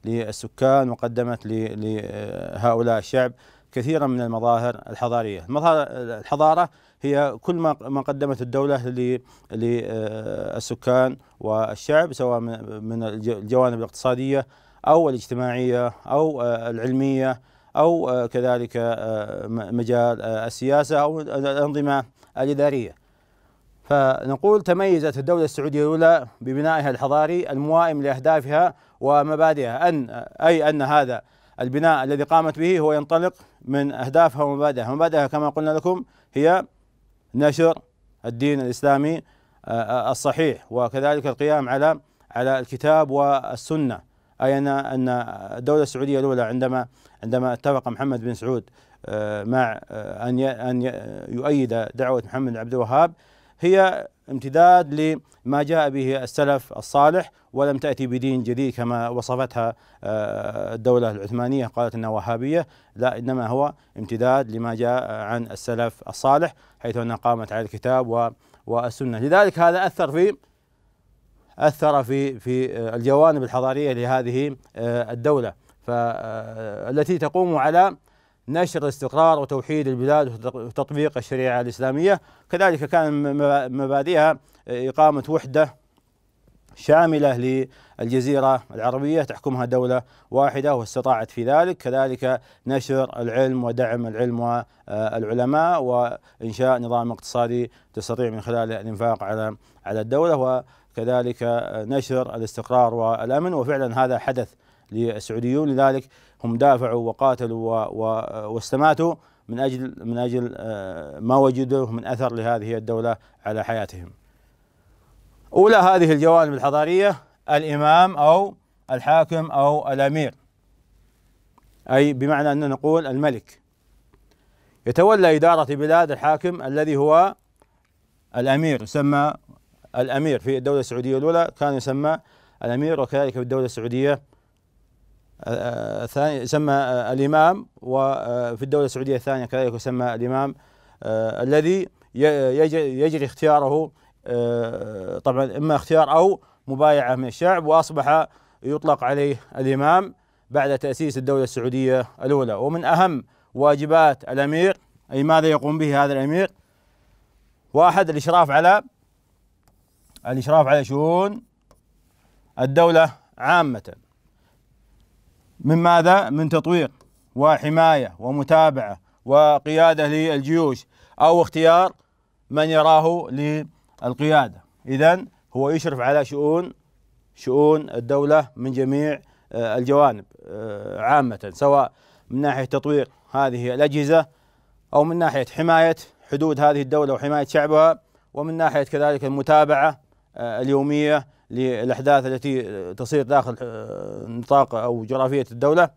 للسكان وقدمت لهؤلاء الشعب كثيرا من المظاهر الحضاريه، المظاهر الحضاره هي كل ما قدمت الدوله للسكان والشعب سواء من الجوانب الاقتصاديه او الاجتماعيه او آه، العلميه او آه، كذلك آه، مجال السياسه او الانظمه الإدارية فنقول تميزت الدولة السعودية الأولى ببنائها الحضاري الموائم لأهدافها ومبادئها أن أي أن هذا البناء الذي قامت به هو ينطلق من أهدافها ومبادئها مبادئها كما قلنا لكم هي نشر الدين الإسلامي آه، آه، الصحيح وكذلك القيام على على الكتاب والسنه اي ان الدوله السعوديه الاولى عندما عندما اتفق محمد بن سعود آه، مع آه، ان ان آه، يؤيد دعوه محمد عبد الوهاب هي امتداد لما جاء به السلف الصالح ولم تاتي بدين جديد كما وصفتها الدوله العثمانيه قالت انها وهابيه لا انما هو امتداد لما جاء عن السلف الصالح حيث انها قامت على الكتاب والسنه لذلك هذا اثر في اثر في في الجوانب الحضاريه لهذه الدوله فالتي تقوم على نشر الاستقرار وتوحيد البلاد وتطبيق الشريعة الإسلامية كذلك كان مبادئها إقامة وحدة شاملة للجزيرة العربية تحكمها دولة واحدة واستطاعت في ذلك كذلك نشر العلم ودعم العلم والعلماء وإنشاء نظام اقتصادي تستطيع من خلاله الإنفاق على على الدولة وكذلك نشر الاستقرار والأمن وفعلا هذا حدث للسعوديون لذلك هم دافعوا وقاتلوا واستماتوا من اجل من اجل آه، ما وجدوه من اثر لهذه الدوله على حياتهم. اولى هذه الجوانب الحضاريه الامام او الحاكم او الامير. اي بمعنى ان نقول الملك. يتولى اداره بلاد الحاكم الذي هو الامير يسمى الامير في الدوله السعوديه الاولى كان يسمى الامير وكذلك في الدوله السعوديه ثاني يسمى آه، الإمام وفي آه، الدولة السعودية الثانية كذلك يسمى الإمام آه، الذي يجري اختياره طبعا إما اختيار أو مبايعة من الشعب وأصبح يطلق عليه الإمام بعد تأسيس الدولة السعودية الأولى ومن أهم واجبات الأمير أي ماذا يقوم به هذا الأمير واحد الإشراف على الإشراف على شؤون الدولة عامةً من ماذا؟ من تطوير وحماية ومتابعة وقيادة للجيوش أو اختيار من يراه للقيادة إذا هو يشرف على شؤون شؤون الدولة من جميع آه، الجوانب آه، عامة سواء من ناحية تطوير هذه الأجهزة أو من ناحية حماية حدود هذه الدولة وحماية شعبها ومن ناحية كذلك المتابعة آه، اليومية للأحداث التي تصير داخل آه، نطاق أو جغرافية الدولة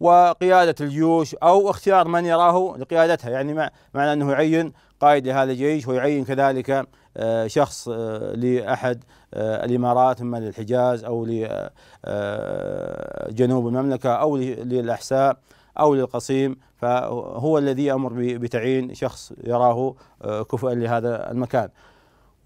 وقيادة الجيوش أو اختيار من يراه لقيادتها يعني معنى أنه يعين قائد لهذا الجيش ويعين كذلك آه، شخص آه، لأحد الإمارات إما للحجاز أو لجنوب المملكة أو للأحساء أو للقصيم فهو الذي يأمر بتعيين شخص يراه كفؤا لهذا المكان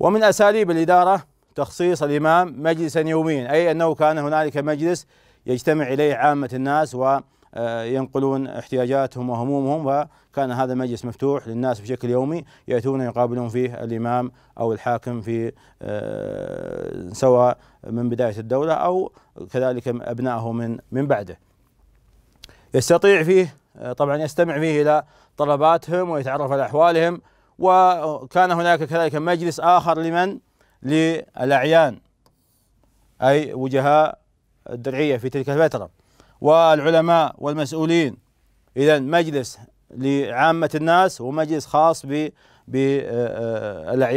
ومن أساليب الإدارة تخصيص الإمام مجلسا يوميا أي أنه كان هنالك مجلس يجتمع إليه عامة الناس وينقلون احتياجاتهم وهمومهم وكان هذا المجلس مفتوح للناس بشكل يومي يأتون يقابلون فيه الإمام أو الحاكم في آه، سواء من بداية الدولة أو كذلك أبنائه من من بعده يستطيع فيه طبعا يستمع فيه إلى طلباتهم ويتعرف على أحوالهم وكان هناك كذلك مجلس آخر لمن للأعيان أي وجهاء الدرعية في تلك الفترة والعلماء والمسؤولين إذا مجلس لعامة الناس ومجلس خاص بالأعيان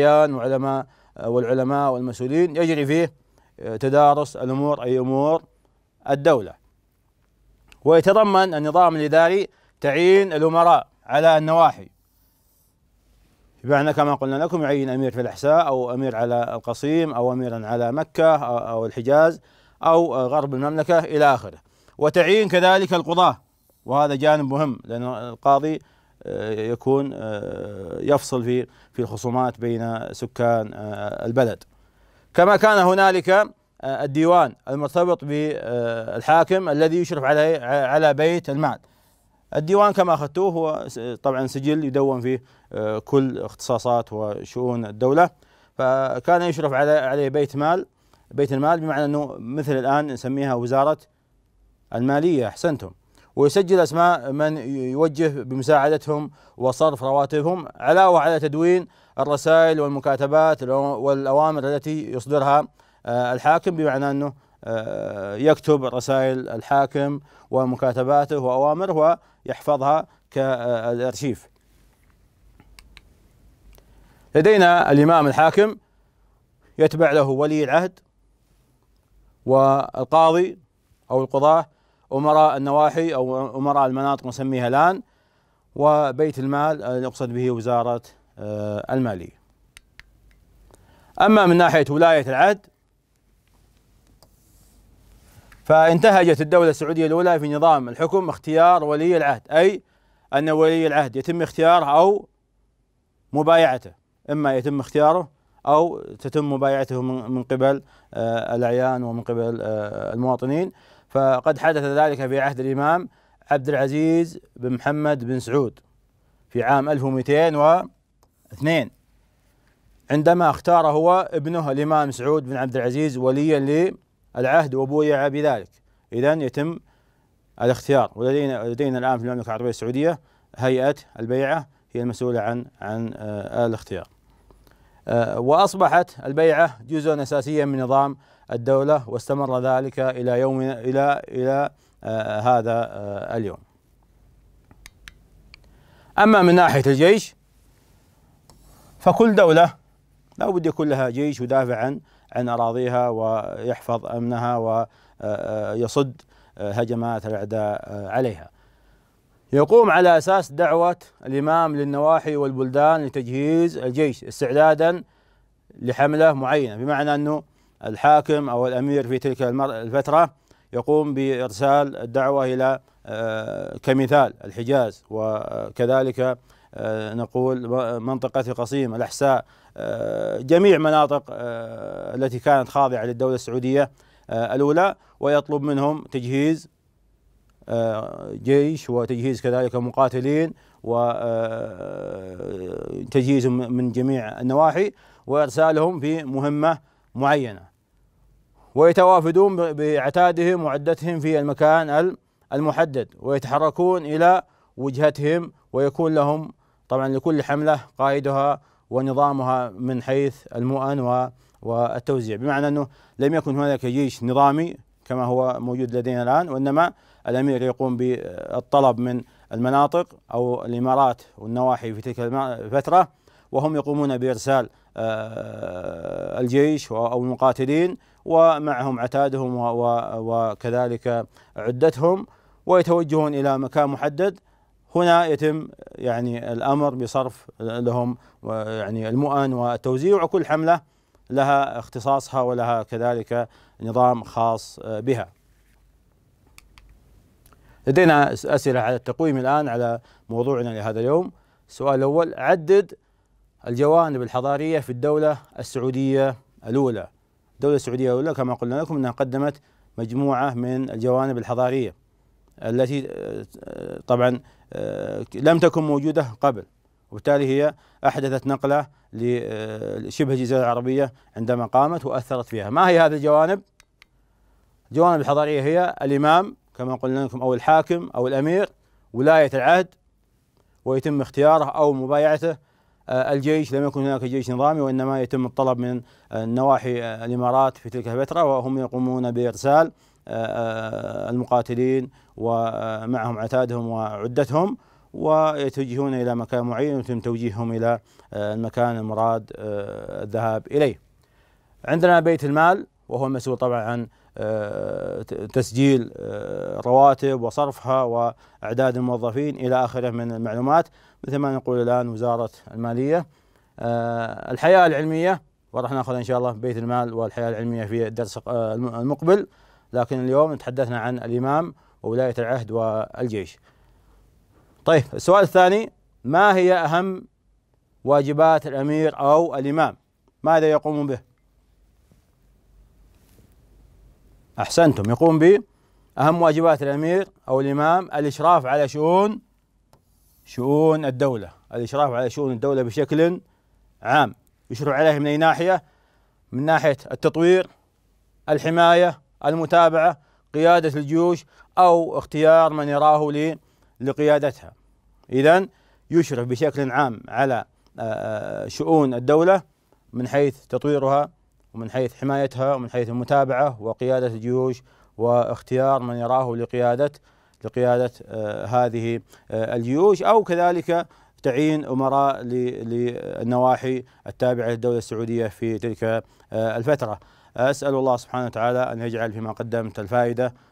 آه، آه، وعلماء آه، والعلماء والمسؤولين يجري فيه تدارس الأمور أي أمور الدولة ويتضمن النظام الإداري تعيين الأمراء على النواحي بمعنى كما قلنا لكم يعين امير في الاحساء او امير على القصيم او اميرا على مكه او الحجاز او غرب المملكه الى اخره وتعيين كذلك القضاه وهذا جانب مهم لان القاضي آه، يكون آه، يفصل في في الخصومات بين سكان آه، البلد كما كان هنالك الديوان المرتبط بالحاكم الذي يشرف عليه على بيت المال الديوان كما اخذتوه هو طبعا سجل يدون فيه آه، كل اختصاصات وشؤون الدوله فكان يشرف عليه بيت مال بيت المال بمعنى انه مثل الان نسميها وزاره الماليه احسنتم ويسجل اسماء من يوجه بمساعدتهم وصرف رواتبهم علاوه على تدوين الرسائل والمكاتبات والاوامر التي يصدرها آه، الحاكم بمعنى انه آه، يكتب رسائل الحاكم ومكاتباته وأوامره ويحفظها كالأرشيف لدينا الإمام الحاكم يتبع له ولي العهد والقاضي أو القضاة أمراء النواحي أو أمراء المناطق نسميها الآن وبيت المال يقصد به وزارة آه، المالية أما من ناحية ولاية العهد فانتهجت الدولة السعودية الأولى في نظام الحكم اختيار ولي العهد أي أن ولي العهد يتم اختياره أو مبايعته إما يتم اختياره أو تتم مبايعته من قبل آه، الأعيان ومن قبل آه، المواطنين فقد حدث ذلك في عهد الإمام عبد العزيز بن محمد بن سعود في عام 1202 عندما اختار هو ابنه الإمام سعود بن عبد العزيز وليا العهد وبويع بذلك إذا يتم الاختيار ولدينا لدينا الآن في المملكة العربية السعودية هيئة البيعة هي المسؤولة عن عن آه، الاختيار آه، وأصبحت البيعة جزءا أساسيا من نظام الدولة واستمر ذلك إلى يوم إلى إلى آه، هذا اليوم أما من ناحية الجيش فكل دولة لا بد يكون لها جيش ودافع عن عن أراضيها ويحفظ أمنها ويصد آه، آه، آه، هجمات الأعداء عليها يقوم على أساس دعوة الإمام للنواحي والبلدان لتجهيز الجيش استعدادا لحملة معينة بمعنى أنه الحاكم أو الأمير في تلك الفترة يقوم بإرسال الدعوة إلى كمثال الحجاز وكذلك نقول منطقة قصيم الأحساء آه، جميع مناطق آه، التي كانت خاضعة للدولة السعودية آه، الأولى ويطلب منهم تجهيز جيش وتجهيز كذلك مقاتلين وتجهيز من جميع النواحي وإرسالهم في مهمة معينة ويتوافدون بعتادهم وعدتهم في المكان المحدد ويتحركون إلى وجهتهم ويكون لهم طبعا لكل حملة قائدها ونظامها من حيث المؤن والتوزيع بمعنى أنه لم يكن هناك جيش نظامي كما هو موجود لدينا الآن وإنما الأمير يقوم بالطلب من المناطق أو الإمارات والنواحي في تلك الفترة وهم يقومون بإرسال آه، الجيش أو المقاتلين ومعهم عتادهم وكذلك عدتهم ويتوجهون إلى مكان محدد هنا يتم يعني الامر بصرف لهم يعني المؤن والتوزيع وكل حمله لها اختصاصها ولها كذلك نظام خاص بها. لدينا اسئله على التقويم الان على موضوعنا لهذا اليوم. السؤال الاول عدد الجوانب الحضاريه في الدوله السعوديه الاولى. الدوله السعوديه الاولى كما قلنا لكم انها قدمت مجموعه من الجوانب الحضاريه التي طبعا آه، لم تكن موجودة قبل وبالتالي هي أحدثت نقلة آه، لشبه الجزيرة العربية عندما قامت وأثرت فيها ما هي هذه الجوانب؟ الجوانب الحضارية هي الإمام كما قلنا لكم أو الحاكم أو الأمير ولاية العهد ويتم اختياره أو مبايعته آه، الجيش لم يكن هناك جيش نظامي وإنما يتم الطلب من نواحي الإمارات في تلك الفترة وهم يقومون بإرسال المقاتلين ومعهم عتادهم وعدتهم ويتوجهون إلى مكان معين ويتم توجيههم إلى آه، المكان المراد آه، الذهاب إليه عندنا بيت المال وهو المسؤول طبعا عن آه، تسجيل رواتب وصرفها وأعداد الموظفين إلى آخره من المعلومات مثل ما نقول الآن وزارة المالية الحياة العلمية وراح ناخذ إن شاء الله بيت المال والحياة العلمية في الدرس المقبل لكن اليوم تحدثنا عن الإمام وولاية العهد والجيش طيب السؤال الثاني ما هي أهم واجبات الأمير أو الإمام ماذا يقوم به أحسنتم يقوم به أهم واجبات الأمير أو الإمام الإشراف على شؤون شؤون الدولة الإشراف على شؤون الدولة بشكل عام يشرف عليه من أي ناحية من ناحية التطوير الحماية المتابعة قيادة الجيوش أو اختيار من يراه لقيادتها إذا يشرف بشكل عام على آه، آه، شؤون الدولة من حيث تطويرها ومن حيث حمايتها ومن حيث المتابعة وقيادة الجيوش واختيار من يراه لقيادة لقيادة آه، هذه الجيوش أو كذلك تعيين أمراء للنواحي التابعة للدولة السعودية في تلك الفترة أسأل الله سبحانه وتعالى أن يجعل فيما قدمت الفائدة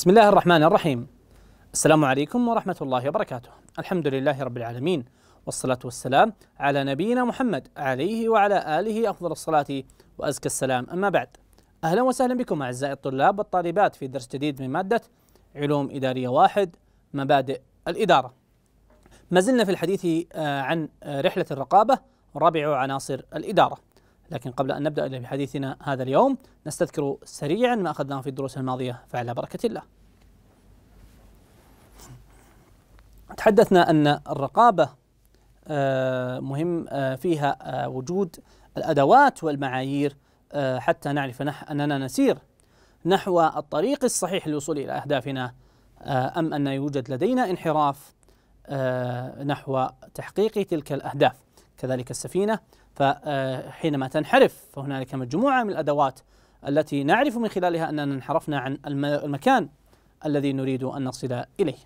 بسم الله الرحمن الرحيم السلام عليكم ورحمة الله وبركاته الحمد لله رب العالمين والصلاة والسلام على نبينا محمد عليه وعلى آله أفضل الصلاة وأزكى السلام أما بعد أهلا وسهلا بكم أعزائي الطلاب والطالبات في درس جديد من مادة علوم إدارية واحد مبادئ الإدارة ما زلنا في الحديث عن رحلة الرقابة رابع عناصر الإدارة لكن قبل أن نبدأ بحديثنا هذا اليوم نستذكر سريعا ما أخذناه في الدروس الماضية فعلى بركة الله تحدثنا أن الرقابة آه، مهم آه، فيها آه، وجود الأدوات والمعايير حتى نعرف أننا نسير نحو الطريق الصحيح للوصول إلى أهدافنا أم أن يوجد لدينا انحراف نحو تحقيق تلك الأهداف كذلك السفينة فحينما تنحرف فهنالك مجموعة من الأدوات التي نعرف من خلالها أننا انحرفنا عن المكان الذي نريد أن نصل إليه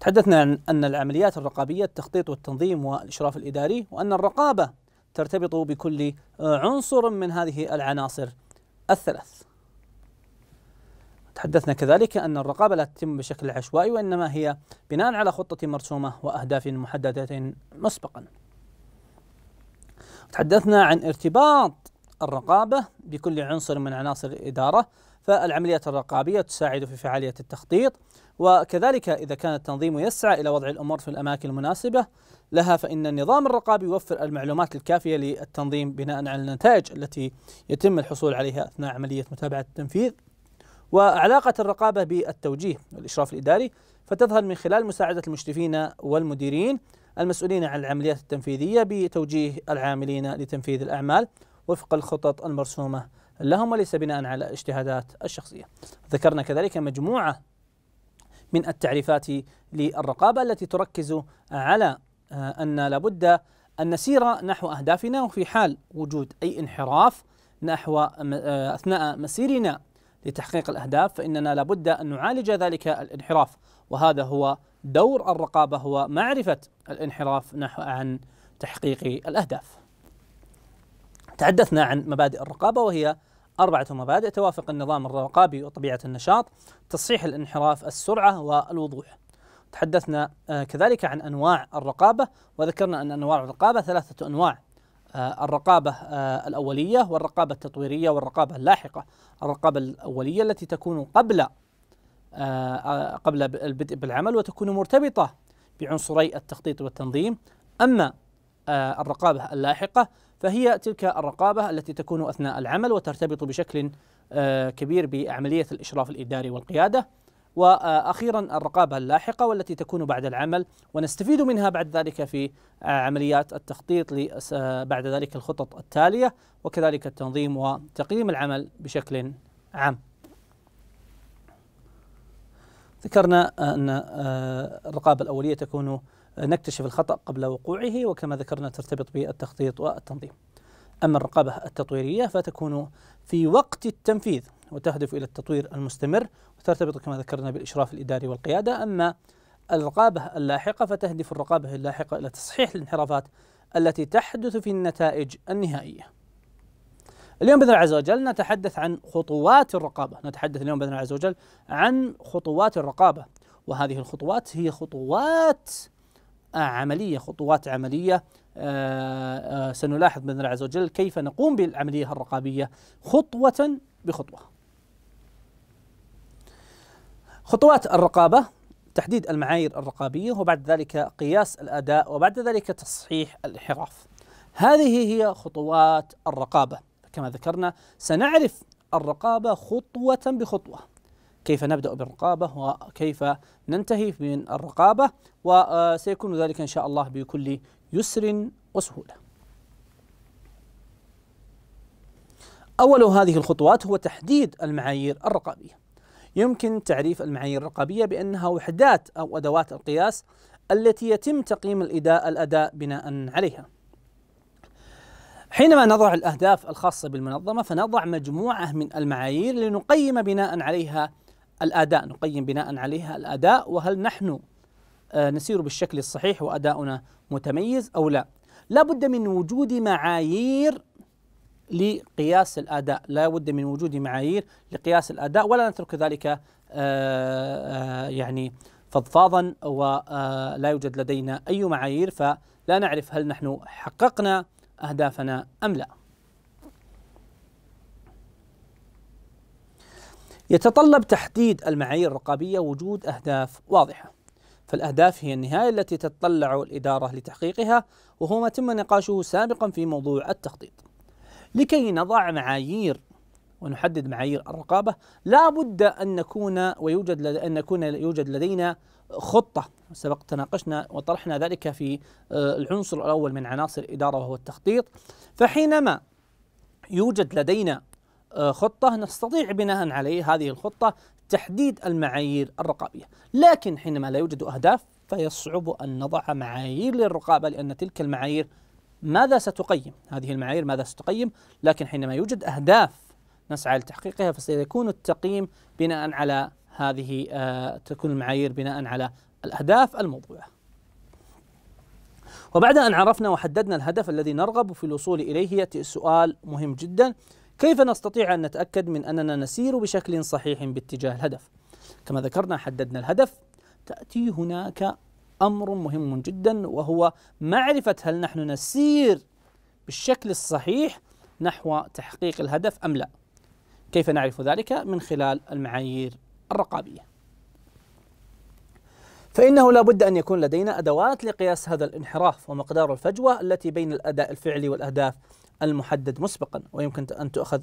تحدثنا عن أن العمليات الرقابية التخطيط والتنظيم والإشراف الإداري وأن الرقابة ترتبط بكل عنصر من هذه العناصر الثلاث تحدثنا كذلك أن الرقابة لا تتم بشكل عشوائي وإنما هي بناء على خطة مرسومة وأهداف محددة مسبقاً تحدثنا عن ارتباط الرقابة بكل عنصر من عناصر الإدارة فالعمليات الرقابية تساعد في فعالية التخطيط وكذلك إذا كان التنظيم يسعى إلى وضع الأمور في الأماكن المناسبة لها فإن النظام الرقابي يوفر المعلومات الكافية للتنظيم بناء على النتائج التي يتم الحصول عليها أثناء عملية متابعة التنفيذ وعلاقة الرقابة بالتوجيه والإشراف الإداري فتظهر من خلال مساعدة المشرفين والمديرين المسؤولين عن العمليات التنفيذية بتوجيه العاملين لتنفيذ الأعمال وفق الخطط المرسومة لهم وليس بناء على اجتهادات الشخصية ذكرنا كذلك مجموعة من التعريفات للرقابة التي تركز على آه، أن لابد أن نسير نحو أهدافنا وفي حال وجود أي انحراف نحو آه، أثناء مسيرنا لتحقيق الأهداف فإننا لابد أن نعالج ذلك الانحراف وهذا هو دور الرقابة هو معرفة الانحراف نحو عن تحقيق الأهداف تحدثنا عن مبادئ الرقابة وهي أربعة مبادئ توافق النظام الرقابي وطبيعة النشاط تصحيح الانحراف السرعة والوضوح تحدثنا آه، كذلك عن أنواع الرقابة وذكرنا أن أنواع الرقابة ثلاثة أنواع آه، الرقابة آه، الأولية والرقابة التطويرية والرقابة اللاحقة الرقابة الأولية التي تكون قبل آه، قبل البدء بالعمل وتكون مرتبطة بعنصري التخطيط والتنظيم أما آه، الرقابة اللاحقة فهي تلك الرقابة التي تكون أثناء العمل وترتبط بشكل آه، كبير بعملية الإشراف الإداري والقيادة واخيرا الرقابه اللاحقه والتي تكون بعد العمل ونستفيد منها بعد ذلك في عمليات التخطيط بعد ذلك الخطط التاليه وكذلك التنظيم وتقييم العمل بشكل عام. ذكرنا أن آه، الرقابة الأولية تكون آه، نكتشف الخطأ قبل وقوعه وكما ذكرنا ترتبط بالتخطيط والتنظيم أما الرقابة التطويرية فتكون في وقت التنفيذ وتهدف إلى التطوير المستمر وترتبط كما ذكرنا بالإشراف الإداري والقيادة أما الرقابة اللاحقة فتهدف الرقابة اللاحقة إلى تصحيح الانحرافات التي تحدث في النتائج النهائية اليوم باذن الله عز وجل نتحدث عن خطوات الرقابه، نتحدث اليوم باذن الله عز وجل عن خطوات الرقابه، وهذه الخطوات هي خطوات عمليه، خطوات عمليه آه، آه، سنلاحظ باذن الله عز وجل كيف نقوم بالعمليه الرقابيه خطوه بخطوه. خطوات الرقابه تحديد المعايير الرقابيه وبعد ذلك قياس الاداء وبعد ذلك تصحيح الانحراف. هذه هي خطوات الرقابه. كما ذكرنا سنعرف الرقابة خطوة بخطوة كيف نبدأ بالرقابة وكيف ننتهي من الرقابة وسيكون آه، ذلك إن شاء الله بكل يسر وسهولة أول هذه الخطوات هو تحديد المعايير الرقابية يمكن تعريف المعايير الرقابية بأنها وحدات أو أدوات القياس التي يتم تقييم الأداء بناء عليها حينما نضع الأهداف الخاصة بالمنظمة فنضع مجموعة من المعايير لنقيم بناء عليها الأداء نقيم بناء عليها الأداء وهل نحن آه، نسير بالشكل الصحيح وأداؤنا متميز أو لا لا بد من وجود معايير لقياس الأداء لا بد من وجود معايير لقياس الأداء ولا نترك ذلك آه، آه، يعني فضفاضا ولا يوجد لدينا أي معايير فلا نعرف هل نحن حققنا أهدافنا أم لا يتطلب تحديد المعايير الرقابية وجود أهداف واضحة فالأهداف هي النهاية التي تتطلع الإدارة لتحقيقها وهو ما تم نقاشه سابقا في موضوع التخطيط لكي نضع معايير ونحدد معايير الرقابة لا بد أن نكون ويوجد أن نكون يوجد لدينا خطة سبق تناقشنا وطرحنا ذلك في آه، العنصر الأول من عناصر الإدارة وهو التخطيط فحينما يوجد لدينا آه، خطة نستطيع بناء عليه هذه الخطة تحديد المعايير الرقابية لكن حينما لا يوجد أهداف فيصعب أن نضع معايير للرقابة لأن تلك المعايير ماذا ستقيم هذه المعايير ماذا ستقيم لكن حينما يوجد أهداف نسعى لتحقيقها فسيكون التقييم بناء على هذه آه، تكون المعايير بناء على الأهداف الموضوعة وبعد أن عرفنا وحددنا الهدف الذي نرغب في الوصول إليه يأتي السؤال مهم جدا كيف نستطيع أن نتأكد من أننا نسير بشكل صحيح باتجاه الهدف كما ذكرنا حددنا الهدف تأتي هناك أمر مهم جدا وهو معرفة هل نحن نسير بالشكل الصحيح نحو تحقيق الهدف أم لا كيف نعرف ذلك من خلال المعايير الرقابية فإنه لا بد أن يكون لدينا أدوات لقياس هذا الانحراف ومقدار الفجوة التي بين الأداء الفعلي والأهداف المحدد مسبقا ويمكن أن تأخذ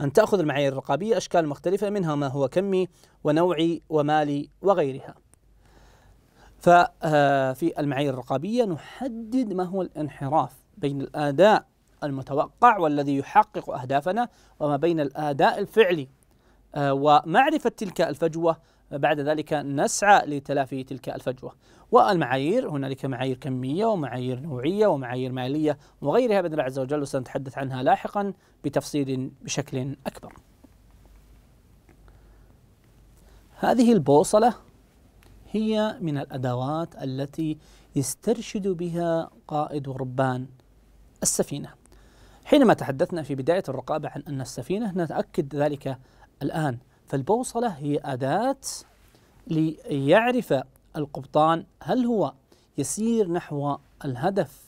أن تأخذ المعايير الرقابية أشكال مختلفة منها ما هو كمي ونوعي ومالي وغيرها ففي آه، المعايير الرقابية نحدد ما هو الانحراف بين الأداء المتوقع والذي يحقق أهدافنا وما بين الأداء الفعلي آه، ومعرفة تلك الفجوة آه، بعد ذلك نسعى لتلافي تلك الفجوة والمعايير هنالك معايير كمية ومعايير نوعية ومعايير مالية وغيرها بإذن الله عز وجل وسنتحدث عنها لاحقا بتفصيل بشكل أكبر هذه البوصلة هي من الأدوات التي يسترشد بها قائد وربان السفينة حينما تحدثنا في بداية الرقابة عن أن السفينة نتأكد ذلك الآن فالبوصلة هي أداة ليعرف القبطان هل هو يسير نحو الهدف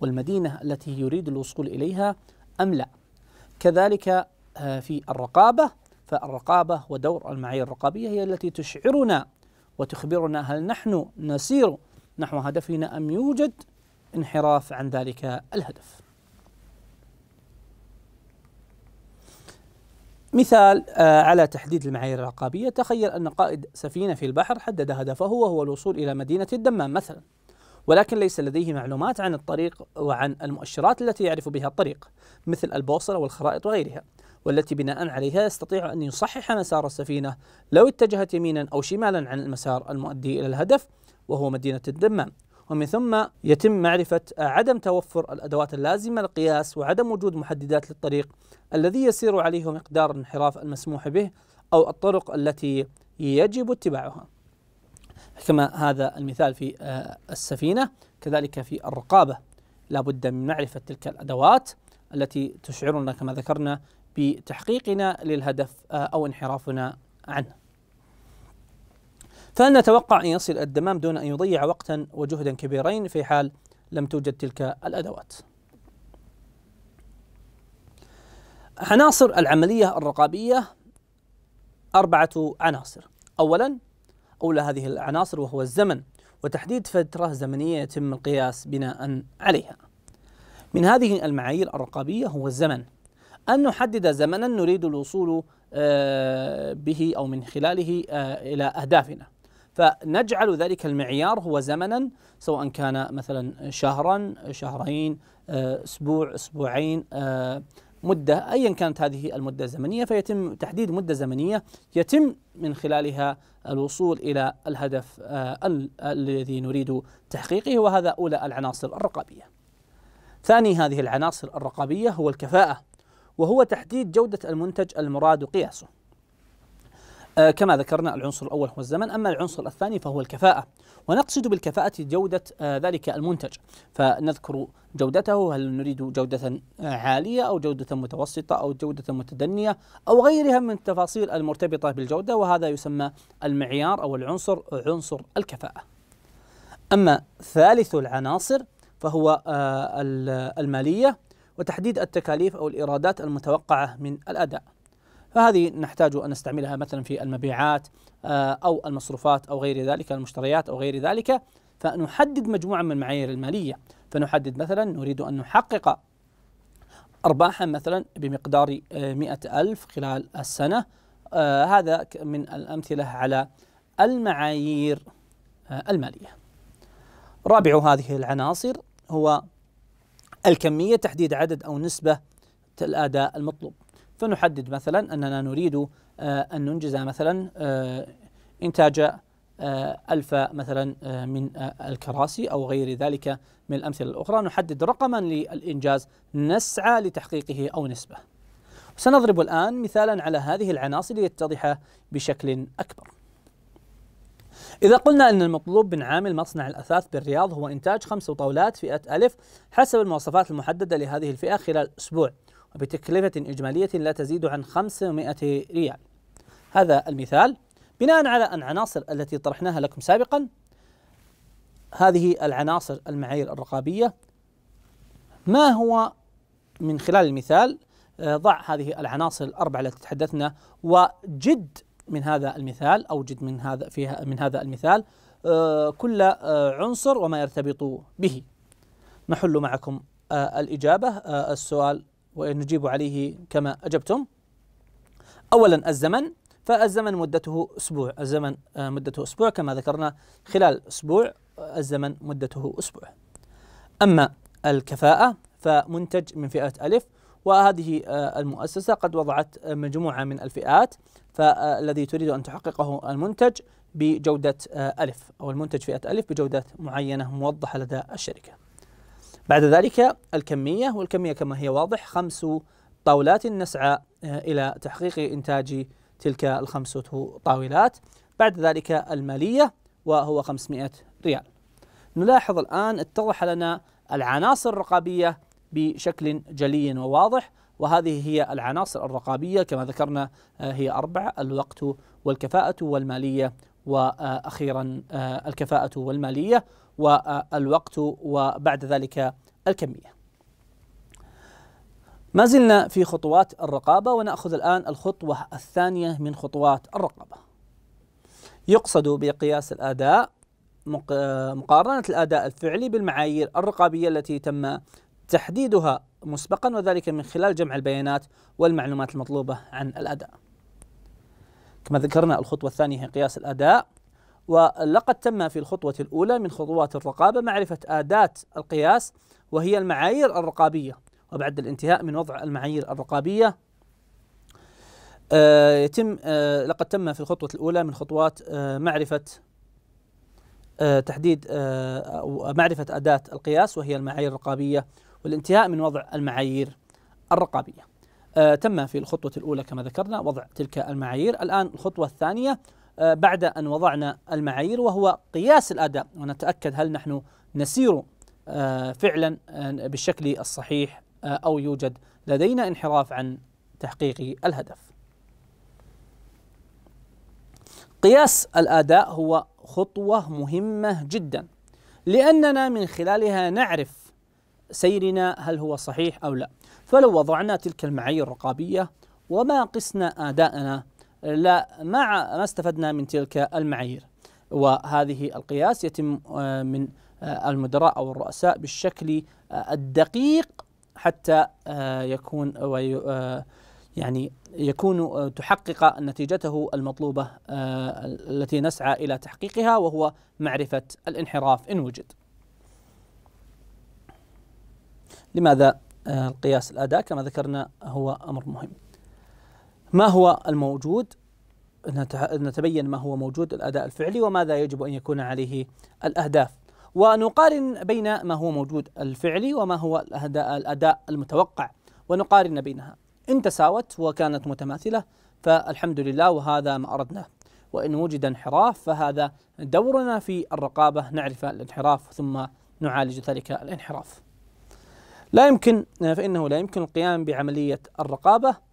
والمدينة التي يريد الوصول إليها أم لا كذلك آه، في الرقابة فالرقابة ودور المعايير الرقابية هي التي تشعرنا وتخبرنا هل نحن نسير نحو هدفنا أم يوجد انحراف عن ذلك الهدف مثال آه، على تحديد المعايير العقابية تخيل أن قائد سفينة في البحر حدد هدفه وهو الوصول إلى مدينة الدمام مثلا ولكن ليس لديه معلومات عن الطريق وعن المؤشرات التي يعرف بها الطريق مثل البوصلة والخرائط وغيرها والتي بناء عليها يستطيع أن يصحح مسار السفينة لو اتجهت يمينا أو شمالا عن المسار المؤدي إلى الهدف وهو مدينة الدمام ومن ثم يتم معرفة عدم توفر الأدوات اللازمة للقياس وعدم وجود محددات للطريق الذي يسير عليه مقدار الانحراف المسموح به أو الطرق التي يجب اتباعها كما هذا المثال في آه، السفينة كذلك في الرقابة لابد من معرفة تلك الأدوات التي تشعرنا كما ذكرنا بتحقيقنا للهدف آه، أو انحرافنا عنه فهل نتوقع أن يصل الدمام دون أن يضيع وقتا وجهدا كبيرين في حال لم توجد تلك الأدوات عناصر العملية الرقابية أربعة عناصر أولا أولى هذه العناصر وهو الزمن وتحديد فترة زمنية يتم القياس بناء عليها من هذه المعايير الرقابية هو الزمن أن نحدد زمنا نريد الوصول آه، به أو من خلاله آه، إلى أهدافنا فنجعل ذلك المعيار هو زمنا سواء كان مثلا شهرا شهرين آه، اسبوع اسبوعين آه، مده ايا كانت هذه المده الزمنيه فيتم تحديد مده زمنيه يتم من خلالها الوصول الى الهدف آه، الذي نريد تحقيقه وهذا اولى العناصر الرقابيه. ثاني هذه العناصر الرقابيه هو الكفاءه وهو تحديد جوده المنتج المراد قياسه. آه، كما ذكرنا العنصر الأول هو الزمن أما العنصر الثاني فهو الكفاءة ونقصد بالكفاءة جودة آه، ذلك المنتج فنذكر جودته هل نريد جودة آه، عالية أو جودة متوسطة أو جودة متدنية أو غيرها من التفاصيل المرتبطة بالجودة وهذا يسمى المعيار أو العنصر عنصر الكفاءة أما ثالث العناصر فهو المالية وتحديد التكاليف أو الإيرادات المتوقعة من الأداء فهذه نحتاج أن نستعملها مثلا في المبيعات آه، أو المصروفات أو غير ذلك المشتريات أو غير ذلك فنحدد مجموعة من المعايير المالية فنحدد مثلا نريد أن نحقق أرباحا مثلا بمقدار آه، مئة ألف خلال السنة آه، هذا من الأمثلة على المعايير المالية رابع هذه العناصر هو الكمية تحديد عدد أو نسبة الأداء المطلوب فنحدد مثلا أننا نريد آه، أن ننجز مثلا آه، إنتاج آه، ألف مثلا من الكراسي أو غير ذلك من الأمثلة الأخرى نحدد رقما للإنجاز نسعى لتحقيقه أو نسبة سنضرب الآن مثالا على هذه العناصر ليتضح بشكل أكبر إذا قلنا أن المطلوب من عامل مصنع الأثاث بالرياض هو إنتاج خمس طاولات فئة ألف حسب المواصفات المحددة لهذه الفئة خلال أسبوع بتكلفة إجمالية لا تزيد عن 500 ريال هذا المثال بناء على العناصر التي طرحناها لكم سابقا هذه العناصر المعايير الرقابية ما هو من خلال المثال آه، ضع هذه العناصر الأربعة التي تحدثنا وجد من هذا المثال أو جد من هذا فيها من هذا المثال آه، كل آه، عنصر وما يرتبط به نحل معكم الإجابة السؤال ونجيب عليه كما أجبتم أولا الزمن فالزمن مدته أسبوع الزمن آه، مدته أسبوع كما ذكرنا خلال أسبوع آه، الزمن مدته أسبوع أما الكفاءة فمنتج من فئة ألف وهذه آه، المؤسسة قد وضعت مجموعة من الفئات فالذي تريد أن تحققه المنتج بجودة ألف أو المنتج فئة ألف بجودة معينة موضحة لدى الشركة بعد ذلك الكمية والكمية كما هي واضح خمس طاولات نسعى آه، إلى تحقيق إنتاج تلك الخمسة طاولات بعد ذلك المالية وهو 500 ريال نلاحظ الآن اتضح لنا العناصر الرقابية بشكل جلي وواضح وهذه هي العناصر الرقابية كما ذكرنا آه، هي أربعة الوقت والكفاءة والمالية وأخيرا آه، الكفاءة والمالية والوقت وبعد ذلك الكمية ما زلنا في خطوات الرقابة ونأخذ الآن الخطوة الثانية من خطوات الرقابة يقصد بقياس الأداء مقارنة الأداء الفعلي بالمعايير الرقابية التي تم تحديدها مسبقا وذلك من خلال جمع البيانات والمعلومات المطلوبة عن الأداء كما ذكرنا الخطوة الثانية هي قياس الأداء ولقد تم في الخطوة الأولى من خطوات الرقابة معرفة آدات القياس وهي المعايير الرقابية وبعد الانتهاء من وضع المعايير الرقابية آه، يتم آه، لقد تم في الخطوة الأولى من خطوات آه، معرفة تحديد معرفة أداة القياس وهي المعايير الرقابية والانتهاء من وضع المعايير الرقابية تم في الخطوة الأولى كما ذكرنا وضع تلك المعايير الآن الخطوة الثانية آه، بعد أن وضعنا المعايير وهو قياس الأداء ونتأكد هل نحن نسير آه، فعلا آه، بالشكل الصحيح أو يوجد لدينا انحراف عن تحقيق الهدف قياس الأداء هو خطوة مهمة جدا لأننا من خلالها نعرف سيرنا هل هو صحيح أو لا فلو وضعنا تلك المعايير الرقابية وما قسنا آداءنا لا مع ما استفدنا من تلك المعايير وهذه القياس يتم آه، من آه، المدراء أو الرؤساء بالشكل آه، الدقيق حتى يكون يعني يكون تحقق نتيجته المطلوبة التي نسعى إلى تحقيقها وهو معرفة الانحراف إن وجد لماذا القياس الأداء كما ذكرنا هو أمر مهم ما هو الموجود نتبين ما هو موجود الأداء الفعلي وماذا يجب أن يكون عليه الأهداف ونقارن بين ما هو موجود الفعلي وما هو الأداء المتوقع ونقارن بينها إن تساوت وكانت متماثلة فالحمد لله وهذا ما أردناه وإن وجد انحراف فهذا دورنا في الرقابة نعرف الانحراف ثم نعالج ذلك الانحراف لا يمكن فإنه لا يمكن القيام بعملية الرقابة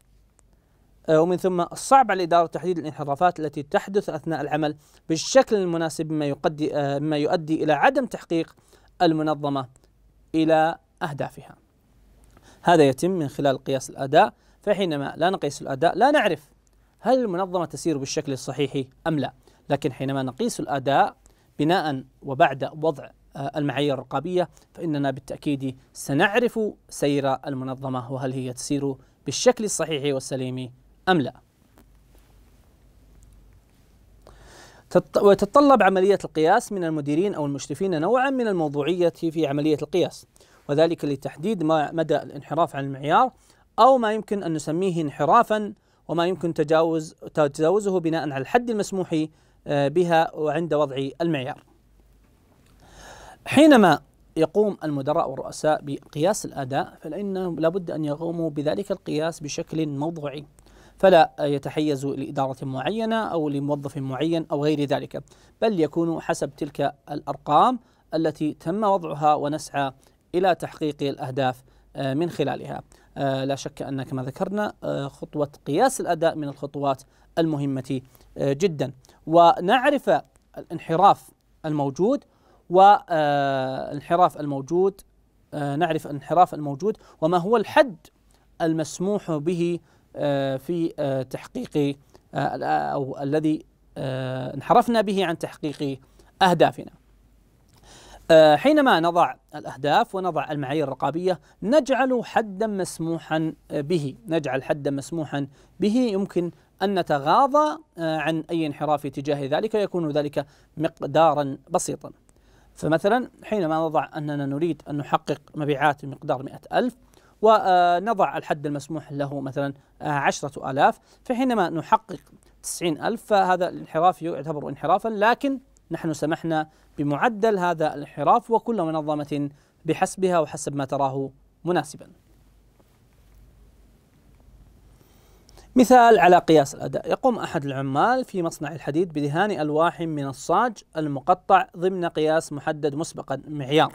آه، ومن ثم الصعب على الإدارة تحديد الانحرافات التي تحدث أثناء العمل بالشكل المناسب مما, يقدي آه، مما يؤدي إلى عدم تحقيق المنظمة إلى أهدافها هذا يتم من خلال قياس الأداء فحينما لا نقيس الأداء لا نعرف هل المنظمة تسير بالشكل الصحيح أم لا لكن حينما نقيس الأداء بناء وبعد وضع آه، المعايير الرقابية فإننا بالتأكيد سنعرف سير المنظمة وهل هي تسير بالشكل الصحيح والسليم أم لا وتتطلب عملية القياس من المديرين أو المشرفين نوعا من الموضوعية في عملية القياس وذلك لتحديد ما مدى الانحراف عن المعيار أو ما يمكن أن نسميه انحرافا وما يمكن تجاوز تجاوزه بناء على الحد المسموح آه، بها وعند وضع المعيار حينما يقوم المدراء والرؤساء بقياس الأداء فلأنهم لابد أن يقوموا بذلك القياس بشكل موضوعي فلا يتحيز لإدارة معينة أو لموظف معين أو غير ذلك بل يكون حسب تلك الأرقام التي تم وضعها ونسعى إلى تحقيق الأهداف آه، من خلالها آه، لا شك أن كما ذكرنا آه، خطوة قياس الأداء من الخطوات المهمة جدا ونعرف الانحراف الموجود والانحراف الموجود نعرف الانحراف الموجود وما هو الحد المسموح به آه، في آه، تحقيق آه، أو الذي انحرفنا به عن تحقيق أهدافنا حينما نضع الأهداف ونضع المعايير الرقابية نجعل حدا مسموحا به نجعل حدا مسموحا به يمكن أن نتغاضى عن أي انحراف تجاه ذلك ويكون ذلك مقدارا بسيطا فمثلا حينما نضع أننا نريد أن نحقق مبيعات بمقدار 100,000 ألف ونضع الحد المسموح له مثلا آه، عشرة ألاف فحينما نحقق تسعين ألف فهذا الانحراف يعتبر انحرافا لكن نحن سمحنا بمعدل هذا الانحراف وكل منظمة بحسبها وحسب ما تراه مناسبا مثال على قياس الأداء يقوم أحد العمال في مصنع الحديد بدهان ألواح من الصاج المقطع ضمن قياس محدد مسبقا معيار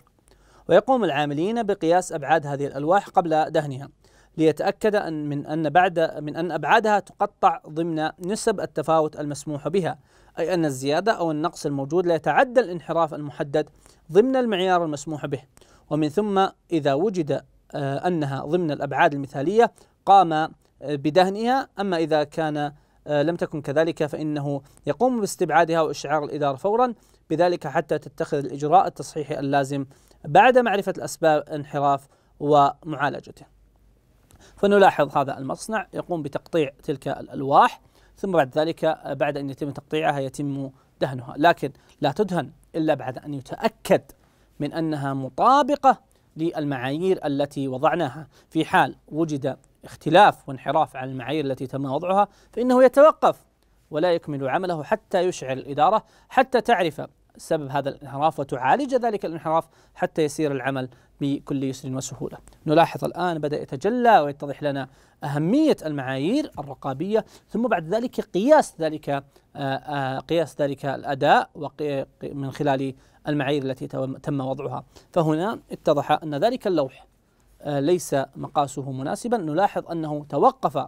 ويقوم العاملين بقياس أبعاد هذه الألواح قبل دهنها ليتأكد أن من أن بعد من أن أبعادها تقطع ضمن نسب التفاوت المسموح بها أي أن الزيادة أو النقص الموجود لا يتعدى الانحراف المحدد ضمن المعيار المسموح به ومن ثم إذا وجد آه، أنها ضمن الأبعاد المثالية قام آه، بدهنها أما إذا كان آه، لم تكن كذلك فإنه يقوم باستبعادها وإشعار الإدارة فورا بذلك حتى تتخذ الإجراء التصحيحي اللازم بعد معرفة الأسباب انحراف ومعالجته فنلاحظ هذا المصنع يقوم بتقطيع تلك الألواح ثم بعد ذلك بعد أن يتم تقطيعها يتم دهنها لكن لا تدهن إلا بعد أن يتأكد من أنها مطابقة للمعايير التي وضعناها في حال وجد اختلاف وانحراف عن المعايير التي تم وضعها فإنه يتوقف ولا يكمل عمله حتى يشعر الإدارة حتى تعرف سبب هذا الانحراف وتعالج ذلك الانحراف حتى يسير العمل بكل يسر وسهولة نلاحظ الآن بدأ يتجلى ويتضح لنا أهمية المعايير الرقابية ثم بعد ذلك قياس ذلك آه، آه، قياس ذلك الأداء من خلال المعايير التي تم وضعها فهنا اتضح أن ذلك اللوح آه، ليس مقاسه مناسبا نلاحظ أنه توقف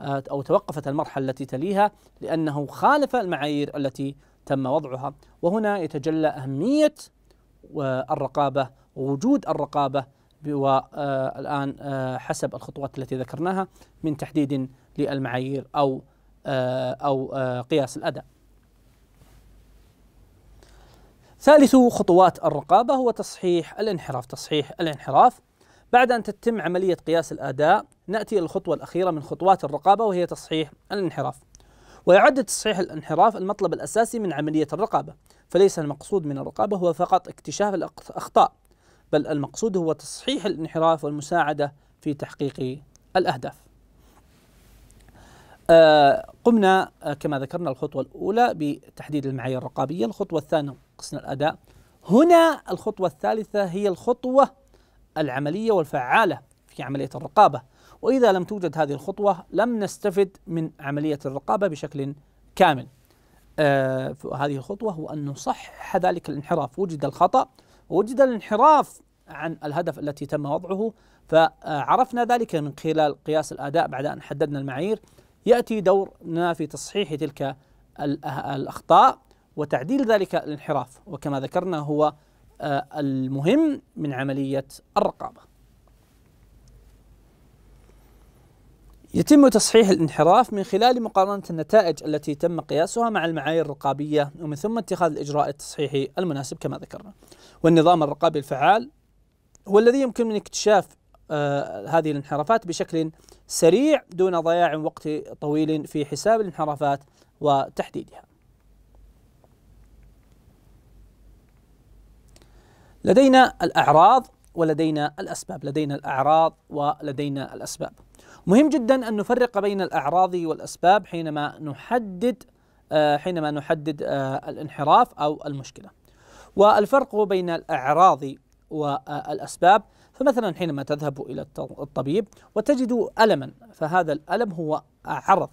أو توقفت المرحلة التي تليها لأنه خالف المعايير التي تم وضعها وهنا يتجلى أهمية الرقابة ووجود الرقابة والآن آه، آه، حسب الخطوات التي ذكرناها من تحديد للمعايير أو آه، أو قياس الأداء ثالث خطوات الرقابة هو تصحيح الانحراف تصحيح الانحراف بعد أن تتم عملية قياس الأداء نأتي الخطوة الأخيرة من خطوات الرقابة وهي تصحيح الانحراف ويعد تصحيح الانحراف المطلب الأساسي من عملية الرقابة فليس المقصود من الرقابة هو فقط اكتشاف الأخطاء بل المقصود هو تصحيح الانحراف والمساعدة في تحقيق الأهداف آه، قمنا آه، كما ذكرنا الخطوة الأولى بتحديد المعايير الرقابية الخطوة الثانية قسم الأداء هنا الخطوة الثالثة هي الخطوة العملية والفعالة في عملية الرقابة واذا لم توجد هذه الخطوه لم نستفد من عمليه الرقابه بشكل كامل. آه هذه الخطوه هو ان نصحح ذلك الانحراف، وجد الخطا وجد الانحراف عن الهدف التي تم وضعه فعرفنا ذلك من خلال قياس الاداء بعد ان حددنا المعايير ياتي دورنا في تصحيح تلك الاخطاء وتعديل ذلك الانحراف وكما ذكرنا هو آه، المهم من عمليه الرقابه. يتم تصحيح الانحراف من خلال مقارنة النتائج التي تم قياسها مع المعايير الرقابية ومن ثم اتخاذ الإجراء التصحيحي المناسب كما ذكرنا والنظام الرقابي الفعال هو الذي يمكن من اكتشاف آه هذه الانحرافات بشكل سريع دون ضياع وقت طويل في حساب الانحرافات وتحديدها لدينا الأعراض ولدينا الأسباب لدينا الأعراض ولدينا الأسباب مهم جدا أن نفرق بين الأعراض والأسباب حينما نحدد آه، حينما نحدد آه، الانحراف أو المشكلة والفرق بين الأعراض والأسباب آه، فمثلا حينما تذهب إلى الطبيب وتجد ألما فهذا الألم هو عرض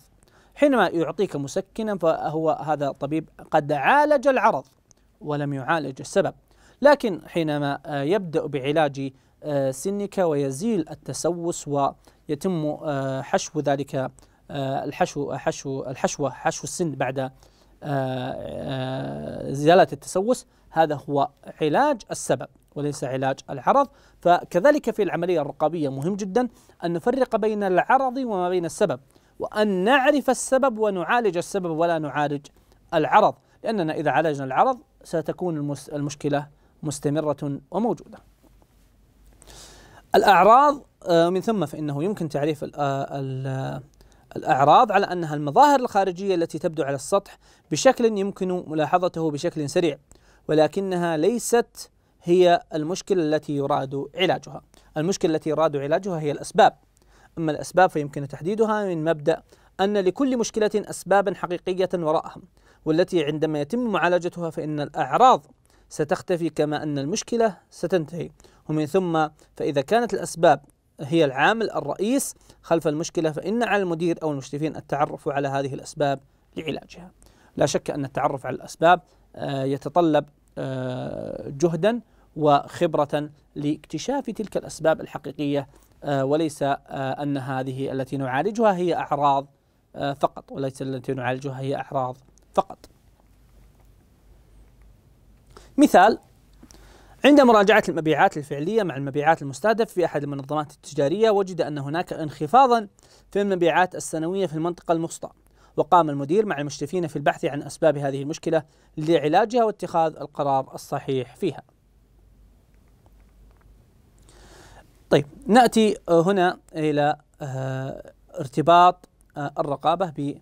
حينما يعطيك مسكنا فهو هذا الطبيب قد عالج العرض ولم يعالج السبب لكن حينما يبدأ بعلاج سنك ويزيل التسوس ويتم آه، حشو ذلك آه، الحشو حشو الحشوة حشو السن بعد آه، زيالة التسوس هذا هو علاج السبب وليس علاج العرض فكذلك في العملية الرقابية مهم جدا أن نفرق بين العرض وما بين السبب وأن نعرف السبب ونعالج السبب ولا نعالج العرض لأننا إذا عالجنا العرض ستكون المشكلة مستمرة وموجودة الأعراض آه، من ثم فإنه يمكن تعريف آه، آه، الأعراض على أنها المظاهر الخارجية التي تبدو على السطح بشكل يمكن ملاحظته بشكل سريع ولكنها ليست هي المشكلة التي يراد علاجها المشكلة التي يراد علاجها هي الأسباب أما الأسباب فيمكن تحديدها من مبدأ أن لكل مشكلة أسبابا حقيقية وراءها والتي عندما يتم معالجتها فإن الأعراض ستختفي كما أن المشكلة ستنتهي ومن ثم فإذا كانت الأسباب هي العامل الرئيس خلف المشكلة فإن على المدير أو المشرفين التعرف على هذه الأسباب لعلاجها لا شك أن التعرف على الأسباب آه، يتطلب آه، جهدا وخبرة لاكتشاف تلك الأسباب الحقيقية آه، وليس أن هذه التي نعالجها هي أعراض فقط وليس التي نعالجها هي أعراض فقط مثال عند مراجعة المبيعات الفعلية مع المبيعات المستهدف في أحد المنظمات التجارية وجد أن هناك انخفاضا في المبيعات السنوية في المنطقة الموسطى وقام المدير مع المشرفين في البحث عن أسباب هذه المشكلة لعلاجها واتخاذ القرار الصحيح فيها طيب نأتي آه، هنا إلى آه، ارتباط آه، الرقابة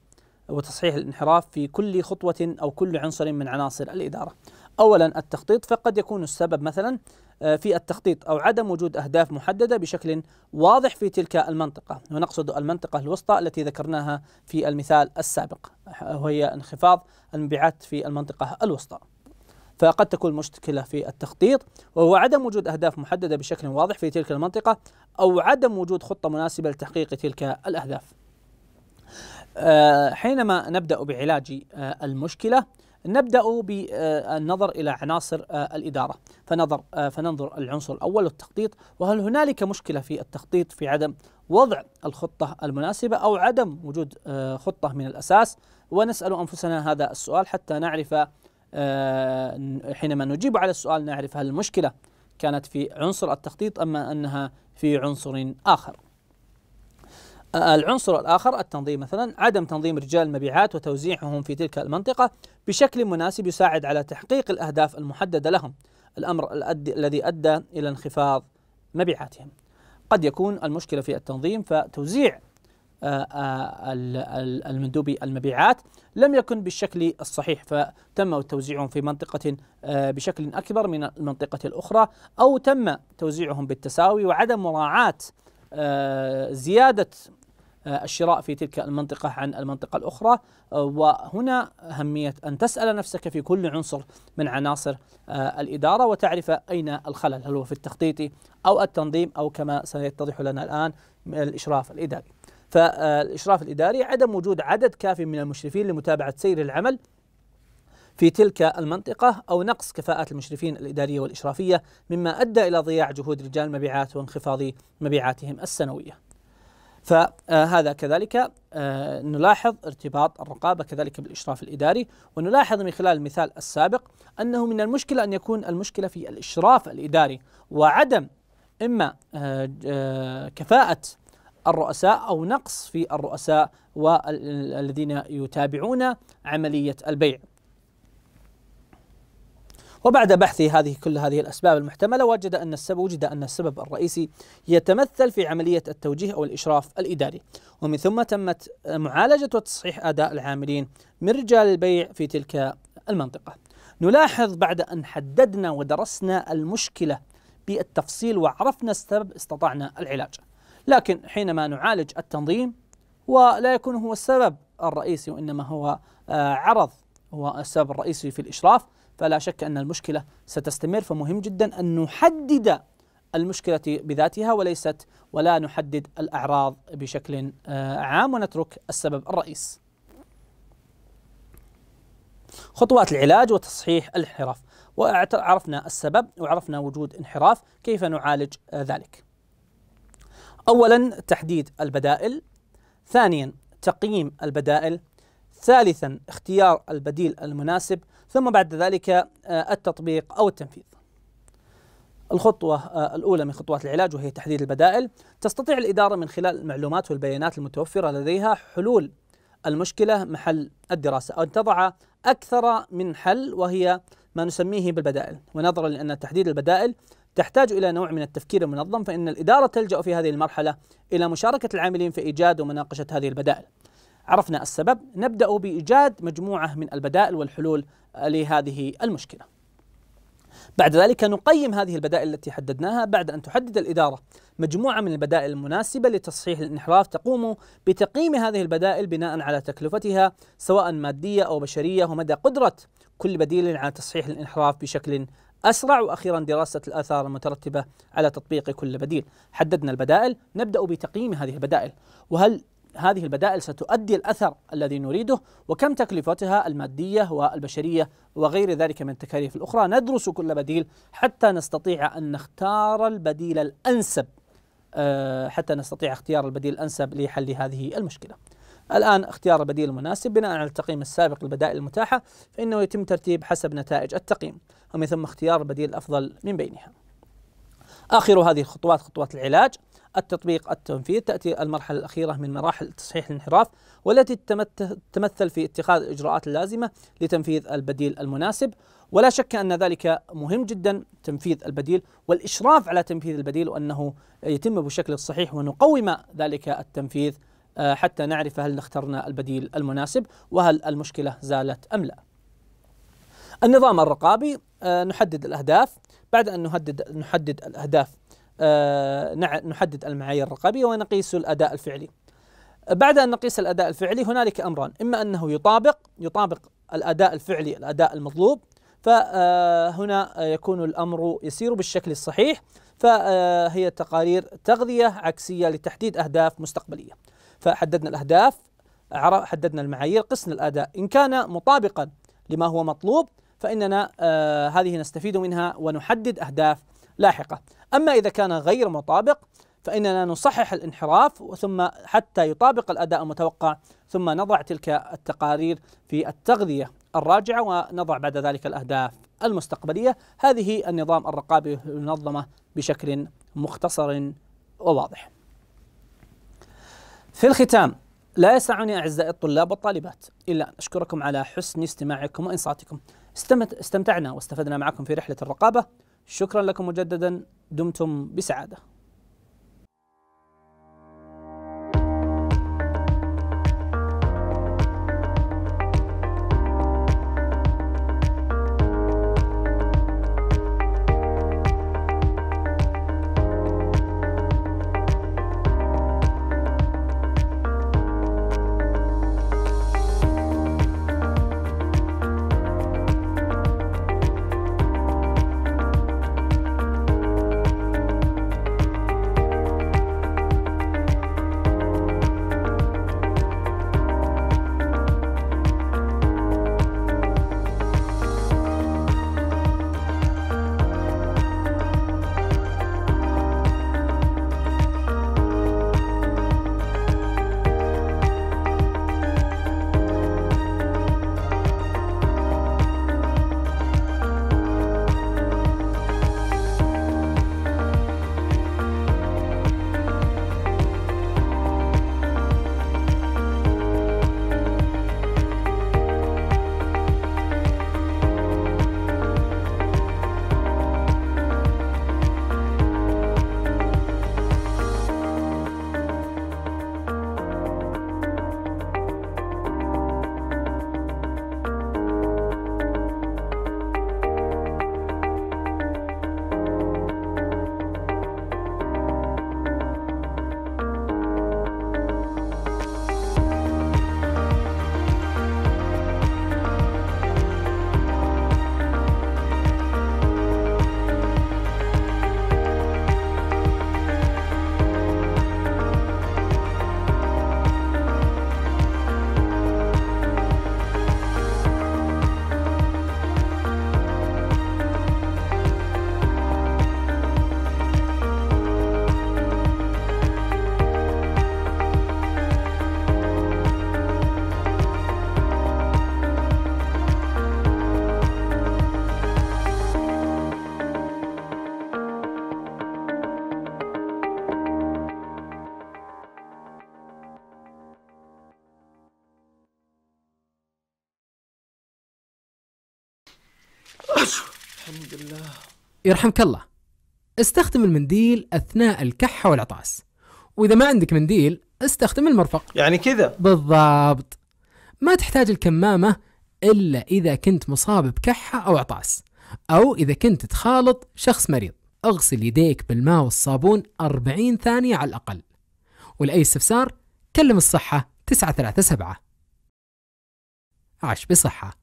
وتصحيح الانحراف في كل خطوة أو كل عنصر من عناصر الإدارة أولا التخطيط فقد يكون السبب مثلا آه، في التخطيط أو عدم وجود أهداف محددة بشكل واضح في تلك المنطقة ونقصد المنطقة الوسطى التي ذكرناها في المثال السابق وهي انخفاض المبيعات في المنطقة الوسطى فقد تكون مشكلة في التخطيط وهو عدم وجود أهداف محددة بشكل واضح في تلك المنطقة أو عدم وجود خطة مناسبة لتحقيق تلك الأهداف آه، حينما نبدأ بعلاج آه، المشكلة نبدأ بالنظر آه، إلى عناصر آه، الإدارة فنظر آه، فننظر العنصر الأول التخطيط وهل هنالك مشكلة في التخطيط في عدم وضع الخطة المناسبة أو عدم وجود خطة من الأساس ونسأل أنفسنا هذا السؤال حتى نعرف حينما نجيب على السؤال نعرف هل المشكلة كانت في عنصر التخطيط أما أنها في عنصر آخر العنصر الآخر التنظيم مثلا عدم تنظيم رجال المبيعات وتوزيعهم في تلك المنطقة بشكل مناسب يساعد على تحقيق الأهداف المحددة لهم الأمر الذي أدى إلى انخفاض مبيعاتهم قد يكون المشكلة في التنظيم فتوزيع آه، آه، المندوبي المبيعات لم يكن بالشكل الصحيح فتم توزيعهم في منطقة آه، بشكل أكبر من المنطقة الأخرى أو تم توزيعهم بالتساوي وعدم مراعاة زيادة آه، الشراء في تلك المنطقة عن المنطقة الأخرى آه، وهنا أهمية أن تسأل نفسك في كل عنصر من عناصر آه، الإدارة وتعرف أين الخلل هل هو في التخطيط أو التنظيم أو كما سيتضح لنا الآن الإشراف الإداري فالإشراف الإداري عدم وجود عدد كاف من المشرفين لمتابعة سير العمل في تلك المنطقة أو نقص كفاءة المشرفين الإدارية والإشرافية مما أدى إلى ضياع جهود رجال المبيعات وانخفاض مبيعاتهم السنوية فهذا آه، كذلك آه، نلاحظ ارتباط الرقابة كذلك بالإشراف الإداري ونلاحظ من خلال المثال السابق أنه من المشكلة أن يكون المشكلة في الإشراف الإداري وعدم إما آه، كفاءة الرؤساء أو نقص في الرؤساء والذين يتابعون عملية البيع وبعد بحث هذه كل هذه الأسباب المحتملة وجد أن السبب وجد أن السبب الرئيسي يتمثل في عملية التوجيه أو الإشراف الإداري ومن ثم تمت معالجة وتصحيح أداء العاملين من رجال البيع في تلك المنطقة نلاحظ بعد أن حددنا ودرسنا المشكلة بالتفصيل وعرفنا السبب استطعنا العلاج لكن حينما نعالج التنظيم ولا يكون هو السبب الرئيسي وإنما هو آه، عرض هو السبب الرئيسي في الإشراف فلا شك أن المشكلة ستستمر فمهم جدا أن نحدد المشكلة بذاتها وليست ولا نحدد الأعراض بشكل آه، عام ونترك السبب الرئيس خطوات العلاج وتصحيح الانحراف وعرفنا السبب وعرفنا وجود انحراف كيف نعالج آه، ذلك أولا تحديد البدائل ثانيا تقييم البدائل ثالثا اختيار البديل المناسب ثم بعد ذلك آه، التطبيق أو التنفيذ الخطوة آه، الأولى من خطوات العلاج وهي تحديد البدائل تستطيع الإدارة من خلال المعلومات والبيانات المتوفرة لديها حلول المشكلة محل الدراسة أو أن تضع أكثر من حل وهي ما نسميه بالبدائل ونظرا لأن تحديد البدائل تحتاج إلى نوع من التفكير المنظم فإن الإدارة تلجأ في هذه المرحلة إلى مشاركة العاملين في إيجاد ومناقشة هذه البدائل عرفنا السبب نبدأ بإيجاد مجموعة من البدائل والحلول لهذه المشكلة بعد ذلك نقيم هذه البدائل التي حددناها بعد أن تحدد الإدارة مجموعة من البدائل المناسبة لتصحيح الانحراف تقوم بتقييم هذه البدائل بناء على تكلفتها سواء مادية أو بشرية ومدى قدرة كل بديل على تصحيح الانحراف بشكل أسرع وأخيرا دراسة الآثار المترتبة على تطبيق كل بديل حددنا البدائل نبدأ بتقييم هذه البدائل وهل هذه البدائل ستؤدي الأثر الذي نريده وكم تكلفتها المادية والبشرية وغير ذلك من التكاليف الأخرى ندرس كل بديل حتى نستطيع أن نختار البديل الأنسب آه، حتى نستطيع اختيار البديل الأنسب لحل هذه المشكلة الآن اختيار البديل المناسب بناء على التقييم السابق للبدائل المتاحة فإنه يتم ترتيب حسب نتائج التقييم ومن ثم اختيار البديل الأفضل من بينها آخر هذه الخطوات خطوات العلاج التطبيق التنفيذ تأتي المرحلة الأخيرة من مراحل تصحيح الانحراف والتي تتمثل في اتخاذ الإجراءات اللازمة لتنفيذ البديل المناسب ولا شك أن ذلك مهم جدا تنفيذ البديل والإشراف على تنفيذ البديل وأنه يتم بالشكل الصحيح ونقوم ذلك التنفيذ آه، حتى نعرف هل اخترنا البديل المناسب وهل المشكلة زالت أم لا النظام الرقابي آه، نحدد الأهداف بعد أن نحدد, نحدد الأهداف آه، نحدد المعايير الرقابية ونقيس الأداء الفعلي بعد أن نقيس الأداء الفعلي هنالك أمران إما أنه يطابق يطابق الأداء الفعلي الأداء المطلوب فهنا آه، يكون الأمر يسير بالشكل الصحيح فهي آه، تقارير تغذية عكسية لتحديد أهداف مستقبلية فحددنا الأهداف حددنا المعايير قسنا الأداء إن كان مطابقا لما هو مطلوب فإننا هذه نستفيد منها ونحدد أهداف لاحقة أما إذا كان غير مطابق فإننا نصحح الانحراف وثم حتى يطابق الأداء المتوقع ثم نضع تلك التقارير في التغذية الراجعة ونضع بعد ذلك الأهداف المستقبلية هذه النظام الرقابي المنظمة بشكل مختصر وواضح في الختام لا يسعني أعزائي الطلاب والطالبات إلا أن أشكركم على حسن استماعكم وإنصاتكم استمتعنا واستفدنا معكم في رحلة الرقابة شكرا لكم مجددا دمتم بسعاده يرحمك الله استخدم المنديل أثناء الكحة والعطاس وإذا ما عندك منديل استخدم المرفق يعني كذا بالضبط ما تحتاج الكمامة إلا إذا كنت مصاب بكحة أو عطاس أو إذا كنت تخالط شخص مريض اغسل يديك بالماء والصابون 40 ثانية على الأقل ولأي استفسار كلم الصحة 937 عاش بصحة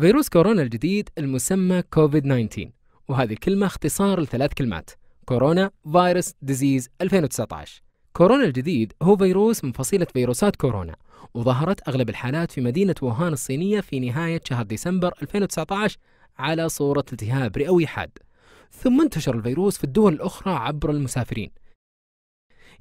فيروس كورونا الجديد المسمى كوفيد 19 وهذه كلمة اختصار لثلاث كلمات كورونا فيروس ديزيز 2019 كورونا الجديد هو فيروس من فصيلة فيروسات كورونا وظهرت أغلب الحالات في مدينة ووهان الصينية في نهاية شهر ديسمبر 2019 على صورة التهاب رئوي حاد ثم انتشر الفيروس في الدول الأخرى عبر المسافرين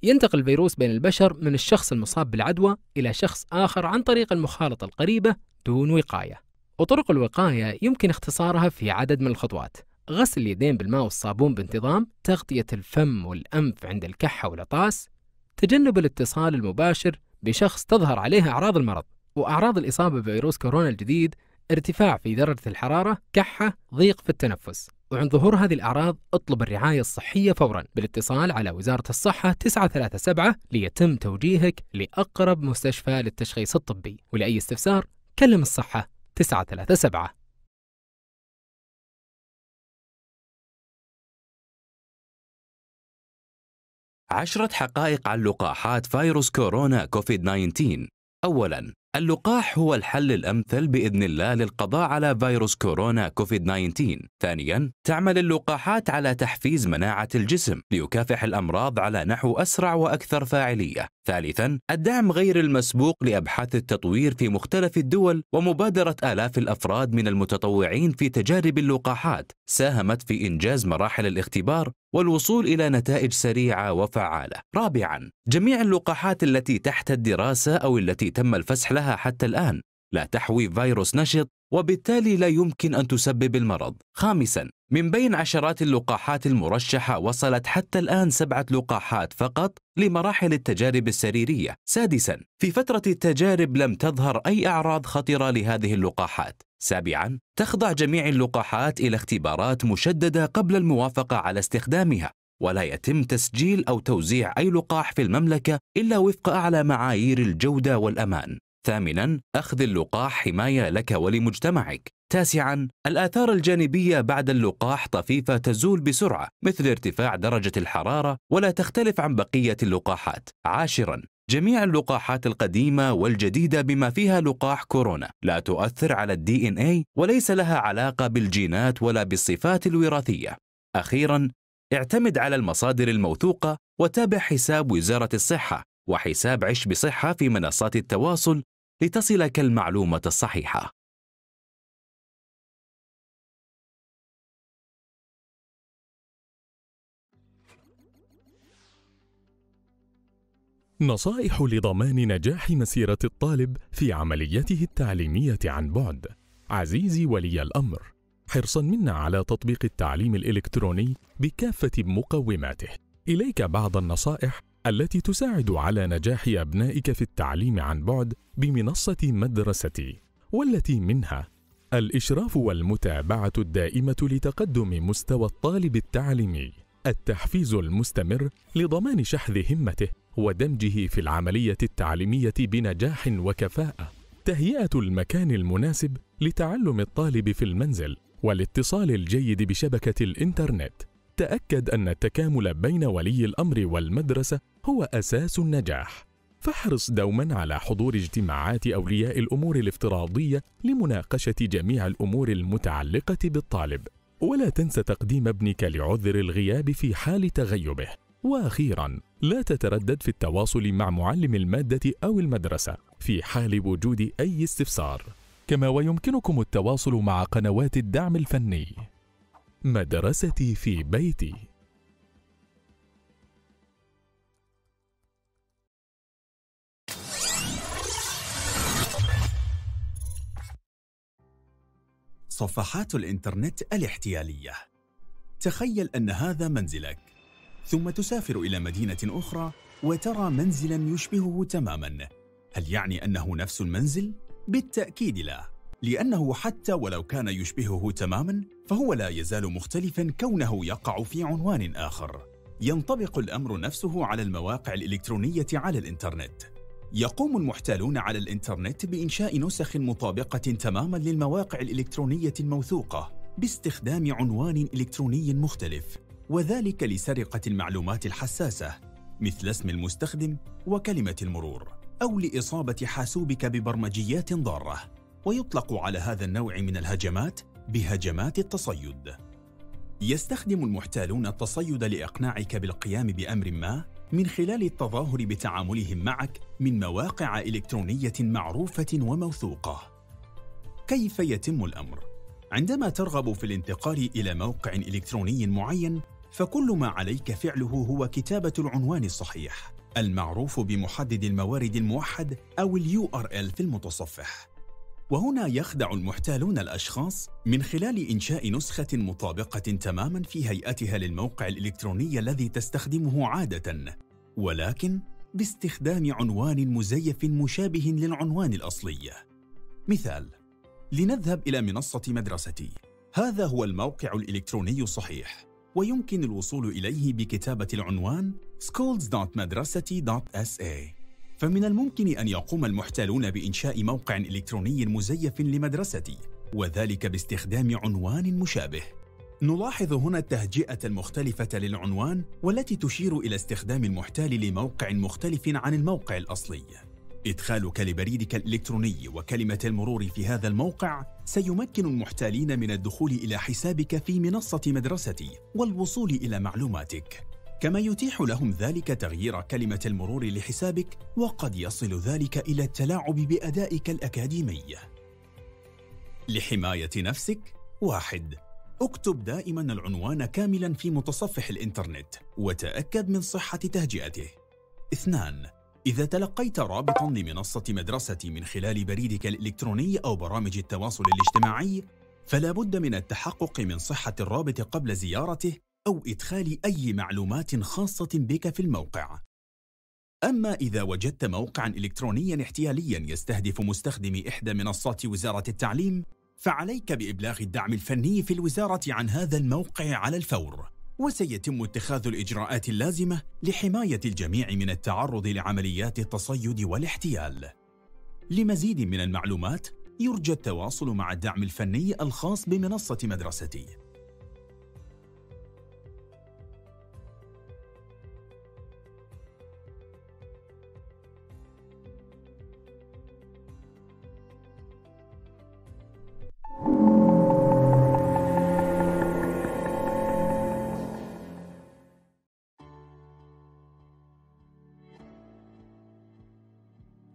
ينتقل الفيروس بين البشر من الشخص المصاب بالعدوى إلى شخص آخر عن طريق المخالطة القريبة دون وقاية وطرق الوقاية يمكن اختصارها في عدد من الخطوات غسل اليدين بالماء والصابون بانتظام تغطية الفم والأنف عند الكحة والعطاس تجنب الاتصال المباشر بشخص تظهر عليه أعراض المرض وأعراض الإصابة بفيروس كورونا الجديد ارتفاع في درجة الحرارة كحة ضيق في التنفس وعند ظهور هذه الأعراض اطلب الرعاية الصحية فورا بالاتصال على وزارة الصحة 937 ليتم توجيهك لأقرب مستشفى للتشخيص الطبي ولأي استفسار كلم الصحة 937عشرة حقائق عن لقاحات فيروس كورونا كوفيد 19 أولاً اللقاح هو الحل الأمثل بإذن الله للقضاء على فيروس كورونا كوفيد 19 ثانيا تعمل اللقاحات على تحفيز مناعة الجسم ليكافح الأمراض على نحو أسرع وأكثر فاعلية ثالثا الدعم غير المسبوق لأبحاث التطوير في مختلف الدول ومبادرة آلاف الأفراد من المتطوعين في تجارب اللقاحات ساهمت في إنجاز مراحل الاختبار والوصول إلى نتائج سريعة وفعالة رابعا جميع اللقاحات التي تحت الدراسة أو التي تم الفسح لها لها حتى الآن لا تحوي فيروس نشط وبالتالي لا يمكن أن تسبب المرض خامساً من بين عشرات اللقاحات المرشحة وصلت حتى الآن سبعة لقاحات فقط لمراحل التجارب السريرية سادساً في فترة التجارب لم تظهر أي أعراض خطرة لهذه اللقاحات سابعاً تخضع جميع اللقاحات إلى اختبارات مشددة قبل الموافقة على استخدامها ولا يتم تسجيل أو توزيع أي لقاح في المملكة إلا وفق أعلى معايير الجودة والأمان ثامنا أخذ اللقاح حماية لك ولمجتمعك تاسعا الآثار الجانبية بعد اللقاح طفيفة تزول بسرعة مثل ارتفاع درجة الحرارة ولا تختلف عن بقية اللقاحات عاشرا جميع اللقاحات القديمة والجديدة بما فيها لقاح كورونا لا تؤثر على الدي ان اي وليس لها علاقة بالجينات ولا بالصفات الوراثية. أخيراً، اعتمد على المصادر الموثوقة وتابع حساب وزارة الصحة وحساب عش بصحة في منصات التواصل لتصلك المعلومة الصحيحة. نصائح لضمان نجاح مسيرة الطالب في عمليته التعليمية عن بعد. عزيزي ولي الأمر، حرصا منا على تطبيق التعليم الإلكتروني بكافة مقوماته، إليك بعض النصائح التي تساعد على نجاح أبنائك في التعليم عن بعد بمنصة مدرستي والتي منها الإشراف والمتابعة الدائمة لتقدم مستوى الطالب التعليمي التحفيز المستمر لضمان شحذ همته ودمجه في العملية التعليمية بنجاح وكفاءة تهيئة المكان المناسب لتعلم الطالب في المنزل والاتصال الجيد بشبكة الإنترنت تأكد أن التكامل بين ولي الأمر والمدرسة هو أساس النجاح فاحرص دوما على حضور اجتماعات أولياء الأمور الافتراضية لمناقشة جميع الأمور المتعلقة بالطالب ولا تنس تقديم ابنك لعذر الغياب في حال تغيبه واخيرا لا تتردد في التواصل مع معلم الماده او المدرسه في حال وجود اي استفسار كما ويمكنكم التواصل مع قنوات الدعم الفني مدرستي في بيتي صفحات الإنترنت الاحتيالية تخيل أن هذا منزلك ثم تسافر إلى مدينة أخرى وترى منزلا يشبهه تماما هل يعني أنه نفس المنزل؟ بالتأكيد لا لأنه حتى ولو كان يشبهه تماما فهو لا يزال مختلفا كونه يقع في عنوان آخر ينطبق الأمر نفسه على المواقع الإلكترونية على الإنترنت يقوم المحتالون على الإنترنت بإنشاء نسخ مطابقة تماما للمواقع الإلكترونية الموثوقة باستخدام عنوان إلكتروني مختلف وذلك لسرقة المعلومات الحساسة مثل اسم المستخدم وكلمة المرور أو لإصابة حاسوبك ببرمجيات ضارة ويطلق على هذا النوع من الهجمات بهجمات التصيد يستخدم المحتالون التصيد لإقناعك بالقيام بأمر ما من خلال التظاهر بتعاملهم معك من مواقع إلكترونية معروفة وموثوقة. كيف يتم الأمر؟ عندما ترغب في الانتقال إلى موقع إلكتروني معين، فكل ما عليك فعله هو كتابة العنوان الصحيح، المعروف بمحدد الموارد الموحد أو ال URL في المتصفح. وهنا يخدع المحتالون الأشخاص من خلال إنشاء نسخة مطابقة تماما في هيئتها للموقع الإلكتروني الذي تستخدمه عادة ولكن باستخدام عنوان مزيف مشابه للعنوان الأصلي مثال لنذهب إلى منصة مدرستي هذا هو الموقع الإلكتروني الصحيح ويمكن الوصول إليه بكتابة العنوان schools.madrasati.sa فمن الممكن أن يقوم المحتالون بإنشاء موقع إلكتروني مزيف لمدرستي وذلك باستخدام عنوان مشابه نلاحظ هنا التهجئة المختلفة للعنوان والتي تشير إلى استخدام المحتال لموقع مختلف عن الموقع الأصلي إدخالك لبريدك الإلكتروني وكلمة المرور في هذا الموقع سيمكن المحتالين من الدخول إلى حسابك في منصة مدرستي والوصول إلى معلوماتك كما يتيح لهم ذلك تغيير كلمة المرور لحسابك وقد يصل ذلك إلى التلاعب بأدائك الأكاديمي. لحماية نفسك واحد اكتب دائما العنوان كاملا في متصفح الإنترنت وتأكد من صحة تهجئته. اثنان إذا تلقيت رابطا لمنصة مدرستي من خلال بريدك الإلكتروني أو برامج التواصل الاجتماعي فلا بد من التحقق من صحة الرابط قبل زيارته أو إدخال أي معلومات خاصة بك في الموقع. أما إذا وجدت موقعًا إلكترونيًا احتياليًا يستهدف مستخدمي إحدى منصات وزارة التعليم، فعليك بإبلاغ الدعم الفني في الوزارة عن هذا الموقع على الفور، وسيتم اتخاذ الإجراءات اللازمة لحماية الجميع من التعرض لعمليات التصيد والاحتيال. لمزيد من المعلومات، يرجى التواصل مع الدعم الفني الخاص بمنصة مدرستي.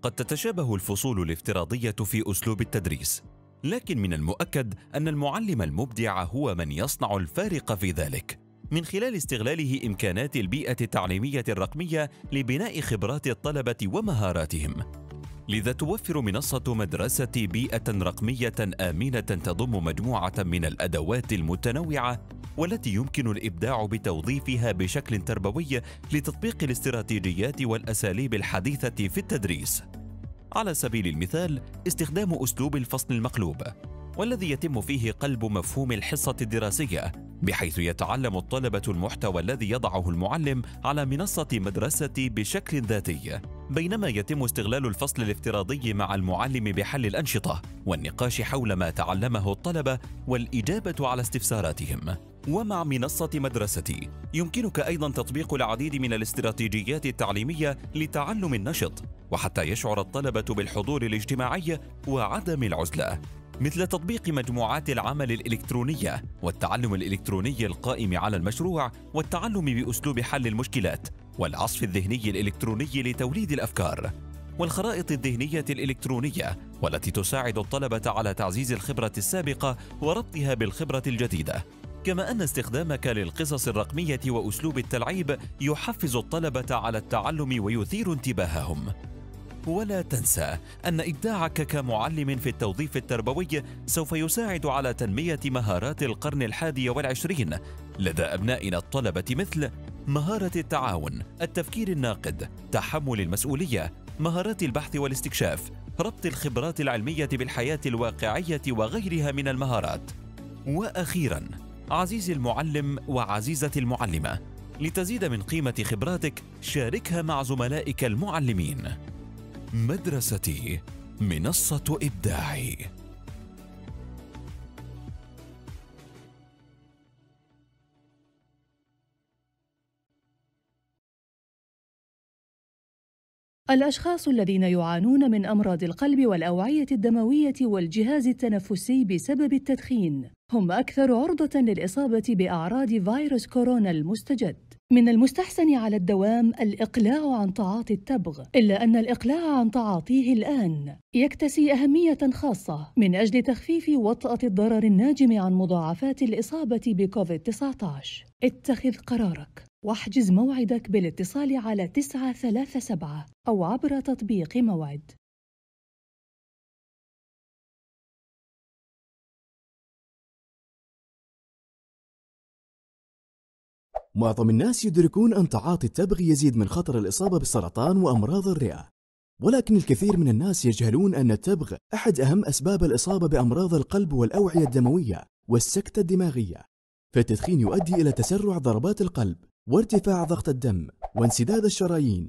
قد تتشابه الفصول الافتراضية في أسلوب التدريس، لكن من المؤكد أن المعلم المبدع هو من يصنع الفارق في ذلك، من خلال استغلاله إمكانات البيئة التعليمية الرقمية لبناء خبرات الطلبة ومهاراتهم. لذا توفر منصة مدرسة بيئة رقمية آمنة تضم مجموعة من الأدوات المتنوعة والتي يمكن الإبداع بتوظيفها بشكل تربوي لتطبيق الاستراتيجيات والأساليب الحديثة في التدريس. على سبيل المثال استخدام أسلوب الفصل المقلوب والذي يتم فيه قلب مفهوم الحصة الدراسية بحيث يتعلم الطلبة المحتوى الذي يضعه المعلم على منصة مدرسة بشكل ذاتي بينما يتم استغلال الفصل الافتراضي مع المعلم بحل الأنشطة والنقاش حول ما تعلمه الطلبة والإجابة على استفساراتهم ومع منصة مدرستي يمكنك أيضا تطبيق العديد من الاستراتيجيات التعليمية لتعلم النشط وحتى يشعر الطلبة بالحضور الاجتماعي وعدم العزلة مثل تطبيق مجموعات العمل الإلكترونية والتعلم الإلكتروني القائم على المشروع والتعلم بأسلوب حل المشكلات والعصف الذهني الإلكتروني لتوليد الأفكار والخرائط الذهنية الإلكترونية والتي تساعد الطلبة على تعزيز الخبرة السابقة وربطها بالخبرة الجديدة كما أن استخدامك للقصص الرقمية وأسلوب التلعيب يحفز الطلبة على التعلم ويثير انتباههم ولا تنسى أن إبداعك كمعلم في التوظيف التربوي سوف يساعد على تنمية مهارات القرن الحادي والعشرين لدى أبنائنا الطلبة مثل مهارة التعاون، التفكير الناقد، تحمل المسؤولية، مهارات البحث والاستكشاف، ربط الخبرات العلمية بالحياة الواقعية وغيرها من المهارات. وأخيراً، عزيزي المعلم وعزيزتي المعلمة، لتزيد من قيمة خبراتك شاركها مع زملائك المعلمين. مدرستي منصة إبداعي الأشخاص الذين يعانون من أمراض القلب والأوعية الدموية والجهاز التنفسي بسبب التدخين هم أكثر عرضة للإصابة بأعراض فيروس كورونا المستجد من المستحسن على الدوام الإقلاع عن تعاطي التبغ، إلا أن الإقلاع عن تعاطيه الآن يكتسي أهمية خاصة من أجل تخفيف وطأة الضرر الناجم عن مضاعفات الإصابة بكوفيد-19. اتخذ قرارك واحجز موعدك بالاتصال على 937 أو عبر تطبيق موعد. معظم الناس يدركون أن تعاطي التبغ يزيد من خطر الإصابة بالسرطان وأمراض الرئة ولكن الكثير من الناس يجهلون أن التبغ أحد أهم أسباب الإصابة بأمراض القلب والأوعية الدموية والسكتة الدماغية فالتدخين يؤدي إلى تسرع ضربات القلب وارتفاع ضغط الدم وانسداد الشرايين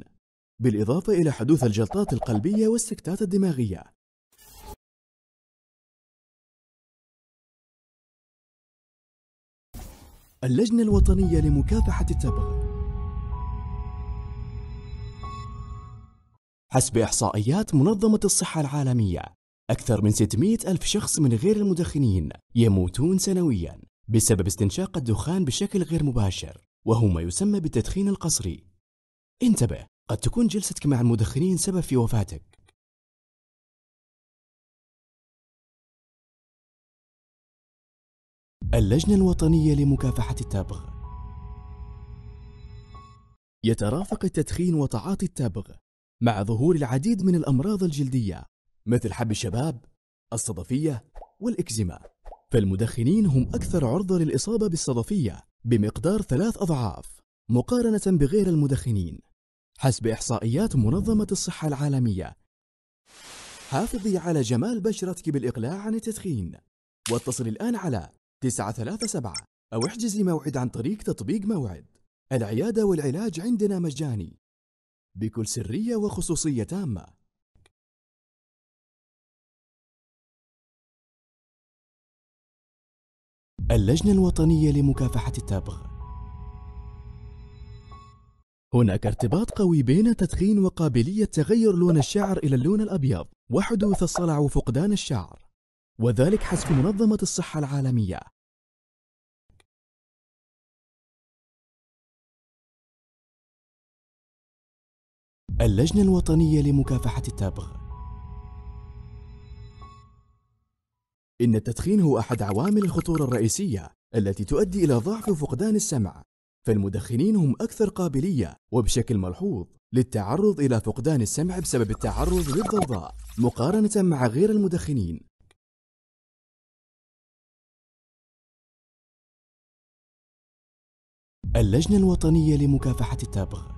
بالإضافة إلى حدوث الجلطات القلبية والسكتات الدماغية اللجنة الوطنية لمكافحة التبغ حسب إحصائيات منظمة الصحة العالمية أكثر من 600 ألف شخص من غير المدخنين يموتون سنوياً بسبب استنشاق الدخان بشكل غير مباشر وهو ما يسمى بالتدخين القصري انتبه قد تكون جلستك مع المدخنين سبب في وفاتك اللجنة الوطنية لمكافحة التبغ يترافق التدخين وتعاطي التبغ مع ظهور العديد من الأمراض الجلدية مثل حب الشباب، الصدفية، والإكزيما فالمدخنين هم أكثر عرضة للإصابة بالصدفية بمقدار ثلاث أضعاف مقارنة بغير المدخنين حسب إحصائيات منظمة الصحة العالمية حافظي على جمال بشرتك بالإقلاع عن التدخين واتصل الآن على 937 أو احجزي موعد عن طريق تطبيق موعد العيادة والعلاج عندنا مجاني بكل سرية وخصوصية تامة اللجنة الوطنية لمكافحة التبغ هناك ارتباط قوي بين تدخين وقابلية تغير لون الشعر إلى اللون الأبيض وحدوث الصلع وفقدان الشعر وذلك حسب منظمة الصحة العالمية اللجنة الوطنية لمكافحة التبغ إن التدخين هو أحد عوامل الخطورة الرئيسية التي تؤدي إلى ضعف فقدان السمع، فالمدخنين هم أكثر قابلية وبشكل ملحوظ للتعرض إلى فقدان السمع بسبب التعرض للضوضاء مقارنة مع غير المدخنين اللجنة الوطنية لمكافحة التبغ